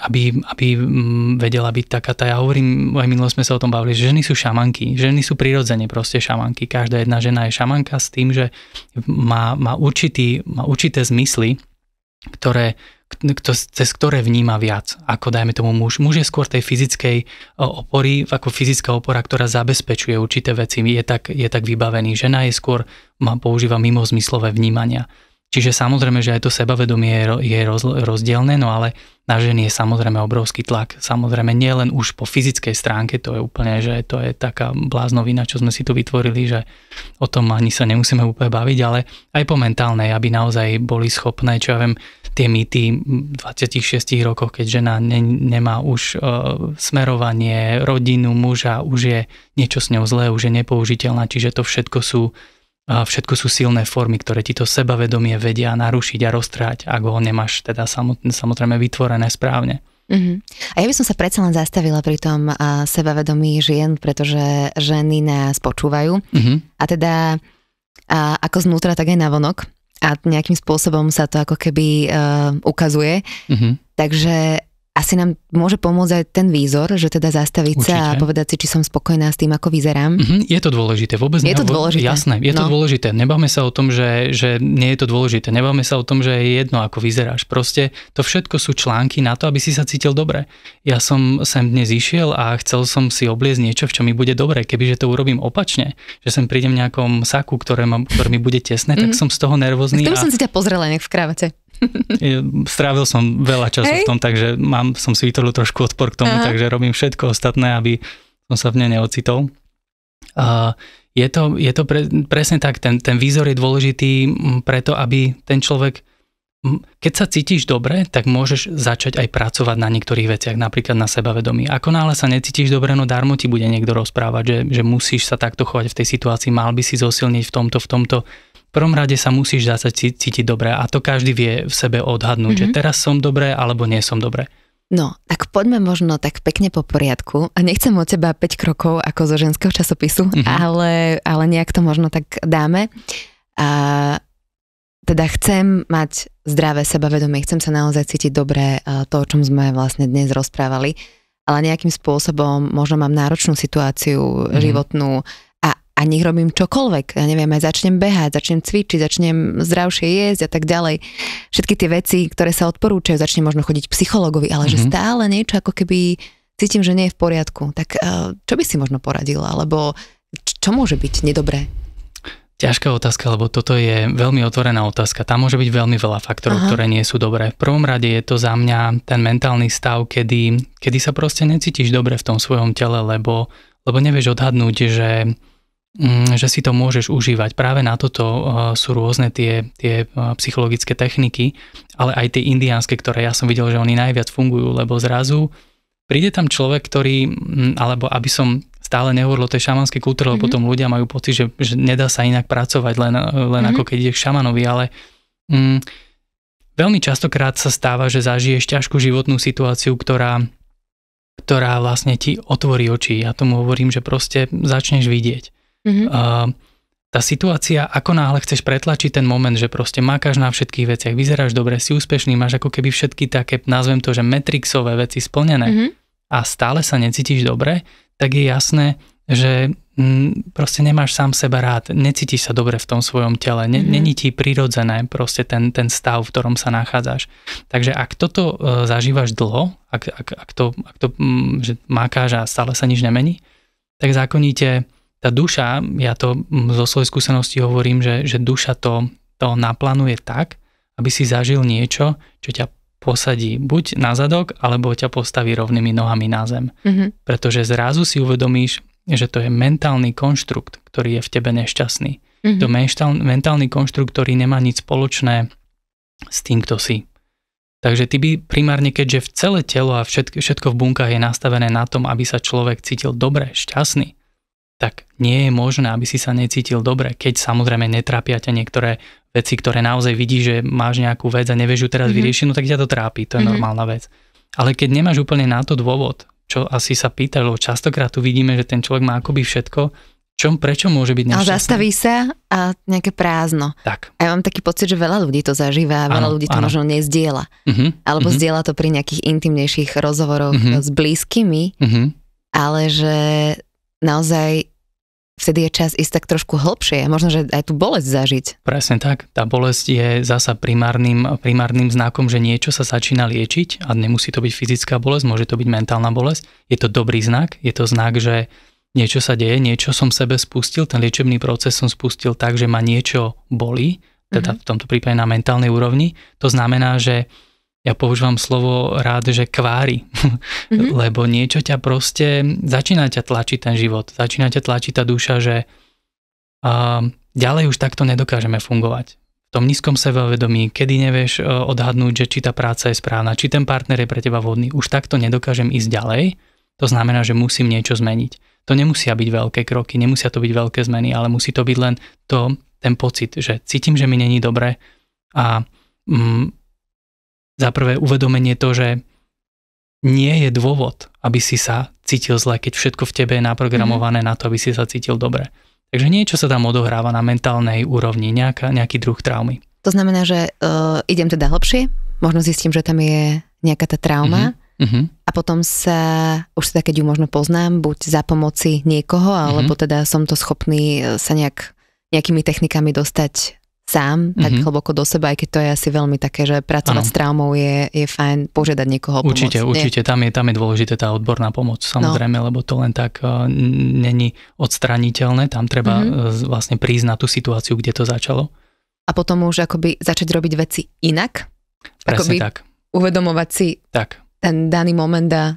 aby, aby mm, vedela byť taká, tá, ja hovorím, aj minulo sme sa o tom bavili, že ženy sú šamanky, ženy sú prirodzene proste šamanky. Každá jedna žena je šamanka s tým, že má, má, určitý, má určité zmysly, ktoré kto, cez ktoré vníma viac, ako dajme tomu muž. Muž je skôr tej fyzickej eh, opory, ako fyzická opora, ktorá zabezpečuje určité veci, je tak, je tak vybavený. Žena je skôr, má, používa mimo zmyslové vnímania. Čiže samozrejme, že aj to sebavedomie je, je roz, rozdielne, no ale na ženy je samozrejme obrovský tlak. Samozrejme nie len už po fyzickej stránke, to je úplne, že to je taká bláznovina, čo sme si tu vytvorili, že o tom ani sa nemusíme úplne baviť, ale aj po mentálnej, aby naozaj boli schopné, čo ja viem, tie mýty v 26 rokoch, keď žena ne, nemá už uh, smerovanie, rodinu, muža, už je niečo s ňou zlé, už je nepoužiteľná, čiže to všetko sú a všetko sú silné formy, ktoré ti to sebavedomie vedia narušiť a roztráť, ak ho nemáš teda samozrejme vytvorené správne. Uh-huh. A ja by som sa predsa len zastavila pri tom uh, sebavedomí žien, pretože ženy nás počúvajú. Uh-huh. A teda uh, ako znútra, tak aj navonok. A nejakým spôsobom sa to ako keby uh, ukazuje. Uh-huh. Takže asi nám môže pomôcť aj ten výzor, že teda zastaviť Určite. sa a povedať si, či som spokojná s tým, ako vyzerám. Mm-hmm, je to dôležité, vôbec Je to dôležité. Jasné, je no. to dôležité. Nebáme sa o tom, že, že nie je to dôležité. Nebáme sa o tom, že je jedno, ako vyzeráš. Proste to všetko sú články na to, aby si sa cítil dobre. Ja som sem dnes išiel a chcel som si obliezť niečo, v čom mi bude dobre. Kebyže to urobím opačne, že sem prídem v nejakom saku, ktoré, mám, ktorý mi bude tesné, mm-hmm. tak mhm. som z toho nervózny. Ja a... som si ťa pozrela, nech v krávate. Strávil som veľa času Hej. v tom, takže mám, som si vytvoril trošku odpor k tomu, Aha. takže robím všetko ostatné, aby som sa v nej neocitol. Uh, je to, je to pre, presne tak, ten, ten výzor je dôležitý preto, aby ten človek, keď sa cítiš dobre, tak môžeš začať aj pracovať na niektorých veciach, napríklad na sebavedomí. Ako náhle sa necítiš dobre, no darmo ti bude niekto rozprávať, že, že musíš sa takto chovať v tej situácii, mal by si zosilniť v tomto, v tomto prvom rade sa musíš zase cítiť dobre a to každý vie v sebe odhadnúť, mm-hmm. že mhm. teraz som dobré alebo nie som dobré. No, tak poďme možno tak pekne po poriadku. a Nechcem od teba 5 krokov ako zo ženského časopisu, mm-hmm. ale, ale nejak to možno tak dáme. A, teda chcem mať zdravé sebavedomie, chcem sa naozaj cítiť dobre, to, o čom sme vlastne dnes rozprávali, ale nejakým spôsobom možno mám náročnú situáciu mm-hmm. životnú, a nech robím čokoľvek. Ja neviem, aj začnem behať, začnem cvičiť, začnem zdravšie jesť a tak ďalej. Všetky tie veci, ktoré sa odporúčajú, začnem možno chodiť psychologovi, ale mm-hmm. že mhm. stále niečo ako keby cítim, že nie je v poriadku. Tak eh, čo by si možno poradila? Alebo čo môže byť nedobré? Ťažká otázka, lebo toto je veľmi otvorená otázka. Tam môže byť veľmi veľa faktorov, Aha. ktoré nie sú dobré. V prvom rade je to za mňa ten mentálny stav, kedy, kedy sa proste necítiš dobre v tom svojom tele, lebo, lebo nevieš odhadnúť, že Mm, že si to môžeš užívať. Práve na toto uh, sú rôzne tie, tie uh, psychologické techniky, ale aj tie indiánske, ktoré ja som videl, že oni najviac fungujú, lebo zrazu príde tam človek, ktorý, mm, alebo aby som stále nehovoril o tej šamanskej kultúre, lebo mm-hmm. potom ľudia majú pocit, že, že nedá sa inak pracovať, len, uh, len mm-hmm. ako keď ide k šamanovi, ale mm, veľmi častokrát sa stáva, že zažiješ ťažkú životnú situáciu, ktorá ktorá vlastne ti otvorí oči. Ja tomu hovorím, že proste začneš vidieť. Mm-hmm. A tá situácia, ako náhle chceš pretlačiť ten moment, že proste makáš na všetkých veciach, vyzeráš dobre, si úspešný, máš ako keby všetky také, nazvem to, že metrixové veci splnené mm-hmm. a stále sa necítiš dobre, tak je jasné, že m, mm, proste nemáš sám seba rád, necítiš sa dobre v tom svojom tele, ne, mm-hmm. není ti prirodzené proste ten, ten stav, v ktorom sa nachádzaš. Takže ak toto e, zažívaš dlho, ak, ak, ak to, ak to m, mm, že makáš a stále sa nič nemení, tak zákonite tá duša, ja to mm, zo svojej skúsenosti hovorím, že, že duša to, to naplánuje tak, aby si zažil niečo, čo ťa posadí buď na zadok, alebo ťa postaví rovnými nohami na zem. Mm-hmm. Pretože zrazu si uvedomíš, že to je mentálny konštrukt, ktorý je v tebe nešťastný. Mm-hmm. To menštál, mentálny konštrukt, ktorý nemá nič spoločné s tým, kto si. Takže ty by primárne, keďže v celé telo a všetko, všetko v bunkách je nastavené na tom, aby sa človek cítil dobre, šťastný, tak nie je možné, aby si sa necítil dobre, keď samozrejme netrápia ťa niektoré veci, ktoré naozaj vidíš, že máš nejakú vec a nevieš ju teraz mm-hmm. vyriešiť, no tak ťa to trápi, to je mm-hmm. normálna vec. Ale keď nemáš úplne na to dôvod, čo asi sa pýta, lebo častokrát tu vidíme, že ten človek má akoby všetko, čom, prečo môže byť nešťastný? A zastaví sa a nejaké prázdno. Tak. A ja mám taký pocit, že veľa ľudí to zažíva a veľa ano, ľudí to ano. možno nezdiela, Uh-huh, Alebo uh-huh. zdieľa to pri nejakých intimnejších rozhovoroch uh-huh. s blízkymi, uh-huh. ale že naozaj vtedy je čas ísť tak trošku hlbšie a možno, že aj tú bolesť zažiť. Presne tak. Tá bolesť je zasa primárnym, primárnym znakom, že niečo sa začína liečiť a nemusí to byť fyzická bolesť, môže to byť mentálna bolesť. Je to dobrý znak, je to znak, že niečo sa deje, niečo som sebe spustil, ten liečebný proces som spustil tak, že ma niečo bolí, teda mm-hmm. v tomto prípade na mentálnej úrovni. To znamená, že ja používam slovo rád, že kvári, mm-hmm. lebo niečo ťa proste, začína ťa tlačiť ten život, začína ťa tlačiť tá duša, že a, ďalej už takto nedokážeme fungovať. V tom nízkom sebavedomí, kedy nevieš e, odhadnúť, že či tá práca je správna, či ten partner je pre teba vhodný, už takto nedokážem ísť ďalej, to znamená, že musím niečo zmeniť. To nemusia byť veľké kroky, nemusia to byť veľké zmeny, ale musí to byť len to, ten pocit, že cítim, že mi není dobre a mm, za prvé uvedomenie to, že nie je dôvod, aby si sa cítil zle, keď všetko v tebe je naprogramované mm-hmm. na to, aby si sa cítil dobre. Takže niečo sa tam odohráva na mentálnej úrovni, nejaká, nejaký druh traumy. To znamená, že uh, idem teda hlbšie, možno zistím, že tam je nejaká tá trauma mm-hmm. a potom sa, už teda keď ju možno poznám, buď za pomoci niekoho, alebo mm-hmm. teda som to schopný e, sa nejak, nejakými technikami dostať sám, tak mm-hmm. hlboko do seba, aj keď to je asi veľmi také, že pracovať ano. s traumou je, je fajn požiadať niekoho pomoc. Určite, pomoc, určite, tam je, tam je dôležité tá odborná pomoc, no. samozrejme, no. lebo to len tak uh, není odstraniteľné, tam treba mm-hmm. vlastne prísť na tú situáciu, kde to začalo. A potom už akoby začať robiť veci inak? Presne akoby tak. Uvedomovať si tak. ten daný moment a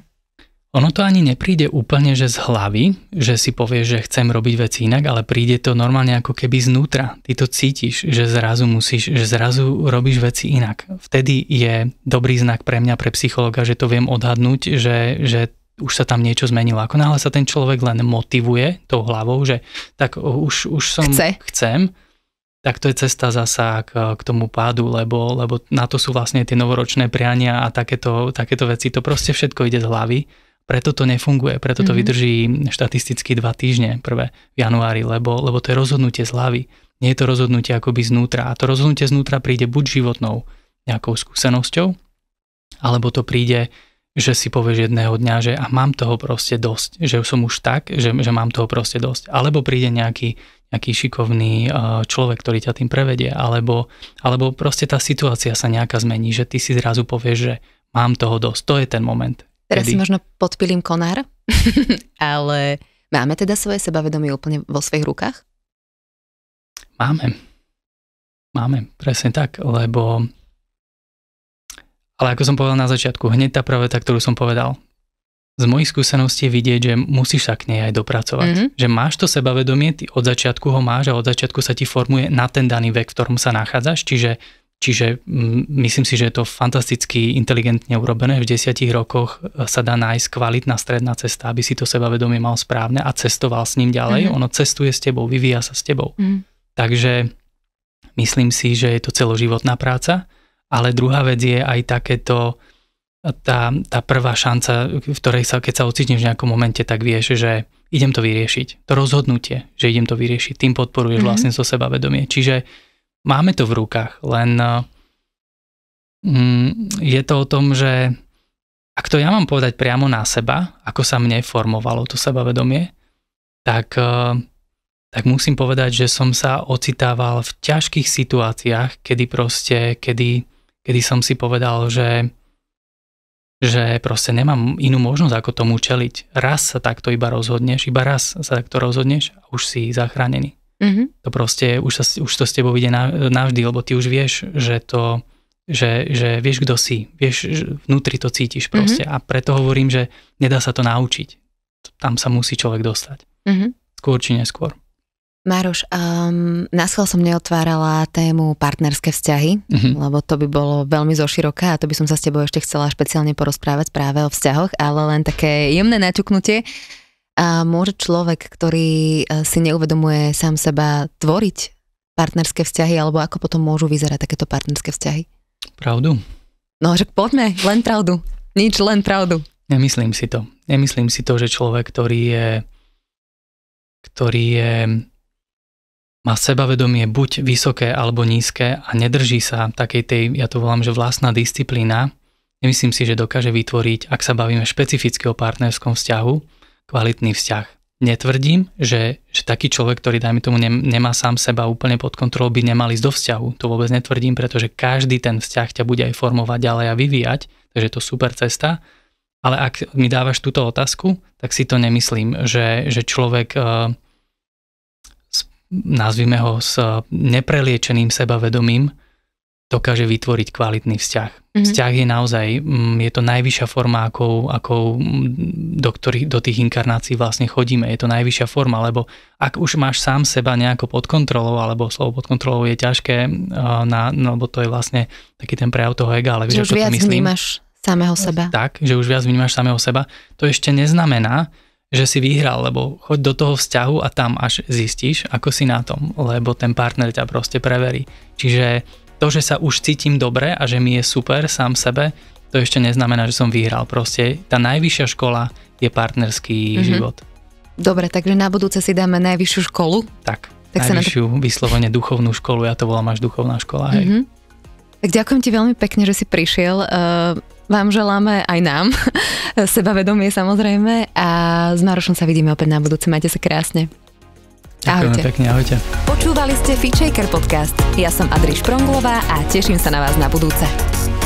ono to ani nepríde úplne, že z hlavy, že si povieš, že chcem robiť veci inak, ale príde to normálne ako keby znútra. Ty to cítiš, že zrazu musíš, že zrazu robíš veci inak. Vtedy je dobrý znak pre mňa, pre psychologa, že to viem odhadnúť, že, že už sa tam niečo zmenilo. Ako náhle sa ten človek len motivuje tou hlavou, že tak už, už som, Chce. chcem, tak to je cesta zasa k, k tomu pádu, lebo, lebo na to sú vlastne tie novoročné priania a takéto, takéto veci. To proste všetko ide z hlavy preto to nefunguje, preto to mm-hmm. vydrží štatisticky dva týždne prvé v januári, lebo, lebo to je rozhodnutie z hlavy. Nie je to rozhodnutie akoby znútra. A to rozhodnutie znútra príde buď životnou nejakou skúsenosťou, alebo to príde že si povieš jedného dňa, že a mám toho proste dosť, že som už tak, že, že mám toho proste dosť. Alebo príde nejaký, nejaký šikovný e, človek, ktorý ťa tým prevedie, alebo, alebo proste tá situácia sa nejaká zmení, že ty si zrazu povieš, že mám toho dosť. To je ten moment, Teraz Kedy? si možno podpilím konár, ale máme teda svoje sebavedomie úplne vo svojich rukách? Máme. Máme, presne tak, lebo... Ale ako som povedal na začiatku, hneď tá praveta, ktorú som povedal, z mojich skúseností vidieť, že musíš sa k nej aj dopracovať. Mm-hmm. Že máš to sebavedomie, ty od začiatku ho máš a od začiatku sa ti formuje na ten daný vek, v ktorom sa nachádzaš, čiže Čiže mm, myslím si, že je to fantasticky inteligentne urobené. V desiatich rokoch e, sa dá nájsť kvalitná stredná cesta, aby si to sebavedomie mal správne a cestoval s ním ďalej. Mm-hmm. Ono cestuje s tebou, vyvíja sa s tebou. Mm-hmm. Takže myslím si, že je to celoživotná práca, ale druhá vec je aj takéto tá, tá prvá šanca, v ktorej sa, keď sa ocitneš v nejakom momente, tak vieš, že idem to vyriešiť. To rozhodnutie, že idem to vyriešiť, tým podporuješ mm-hmm. vlastne so sebavedomie. Čiže máme to v rukách, len eh, mm, je to o tom, že ak to ja mám povedať priamo na seba, ako sa mne formovalo to sebavedomie, tak, eh, tak musím povedať, že som sa ocitával v ťažkých situáciách, kedy proste, kedy, kedy som si povedal, že, že proste nemám inú možnosť ako tomu čeliť. Raz sa takto iba rozhodneš, iba raz sa takto rozhodneš a už si zachránený. Mm-hmm. To proste už, sa, už to s tebou ide navždy, lebo ty už vieš, že to, že, že vieš, kto si, vieš, vnútri to cítiš mm-hmm. proste. Mm-hmm. A preto hovorím, že nedá sa to naučiť. Tam sa musí človek dostať. Mm-hmm. Skôr či neskôr. Maroš, um, náschval som neotvárala tému partnerské vzťahy, mm-hmm. lebo to by bolo veľmi zoširoká a to by som sa s tebou ešte chcela špeciálne porozprávať práve o vzťahoch, ale len také jemné naťuknutie. A môže človek, ktorý e, si neuvedomuje sám seba, tvoriť partnerské vzťahy, alebo ako potom môžu vyzerať takéto partnerské vzťahy? Pravdu. No, že poďme, len pravdu. Nič, len pravdu. Nemyslím si to. Nemyslím si to, že človek, ktorý je, ktorý je, má sebavedomie buď vysoké alebo nízke a nedrží sa takej tej, ja to volám, že vlastná disciplína, nemyslím si, že dokáže vytvoriť, ak sa bavíme špecificky o partnerskom vzťahu, kvalitný vzťah. Netvrdím, že, že taký človek, ktorý, dajme tomu, nemá sám seba úplne pod kontrolou, by nemal ísť do vzťahu. To vôbec netvrdím, pretože každý ten vzťah ťa bude aj formovať ďalej a vyvíjať, takže je to super cesta. Ale ak mi dávaš túto otázku, tak si to nemyslím, že, že človek, e, nazvime ho s nepreliečeným sebavedomím, dokáže vytvoriť kvalitný vzťah. Mm-hmm. Vzťah je naozaj, mm, je to najvyššia forma, ako, ako mm, do, ktorých, do tých inkarnácií vlastne chodíme. Je to najvyššia forma, lebo ak už máš sám seba nejako pod kontrolou, alebo slovo pod kontrolou je ťažké, eh, na, no, lebo to je vlastne taký ten prejav toho ega, ale vieš, že už viac myslím? vnímaš samého seba. Tak, že už viac vnímaš samého seba. To ešte neznamená, že si vyhral, lebo choď do toho vzťahu a tam až zistíš, ako si na tom, lebo ten partner ťa proste preverí. Čiže to, že sa už cítim dobre a že mi je super sám sebe, to ešte neznamená, že som vyhral. Proste tá najvyššia škola je partnerský mm-hmm. život. Dobre, takže na budúce si dáme najvyššiu školu. Tak, tak najvyššiu sa na to... vyslovene duchovnú školu, ja to volám až duchovná škola. Hej. Mm-hmm. Tak ďakujem ti veľmi pekne, že si prišiel. Eh, vám želáme aj nám, sebavedomie samozrejme a s Marošom sa vidíme opäť na budúce. Majte sa krásne. Ďakujem ahojte. pekne, ahojte. Počúvali ste Feature podcast. Ja som Adriš Pronglová a teším sa na vás na budúce.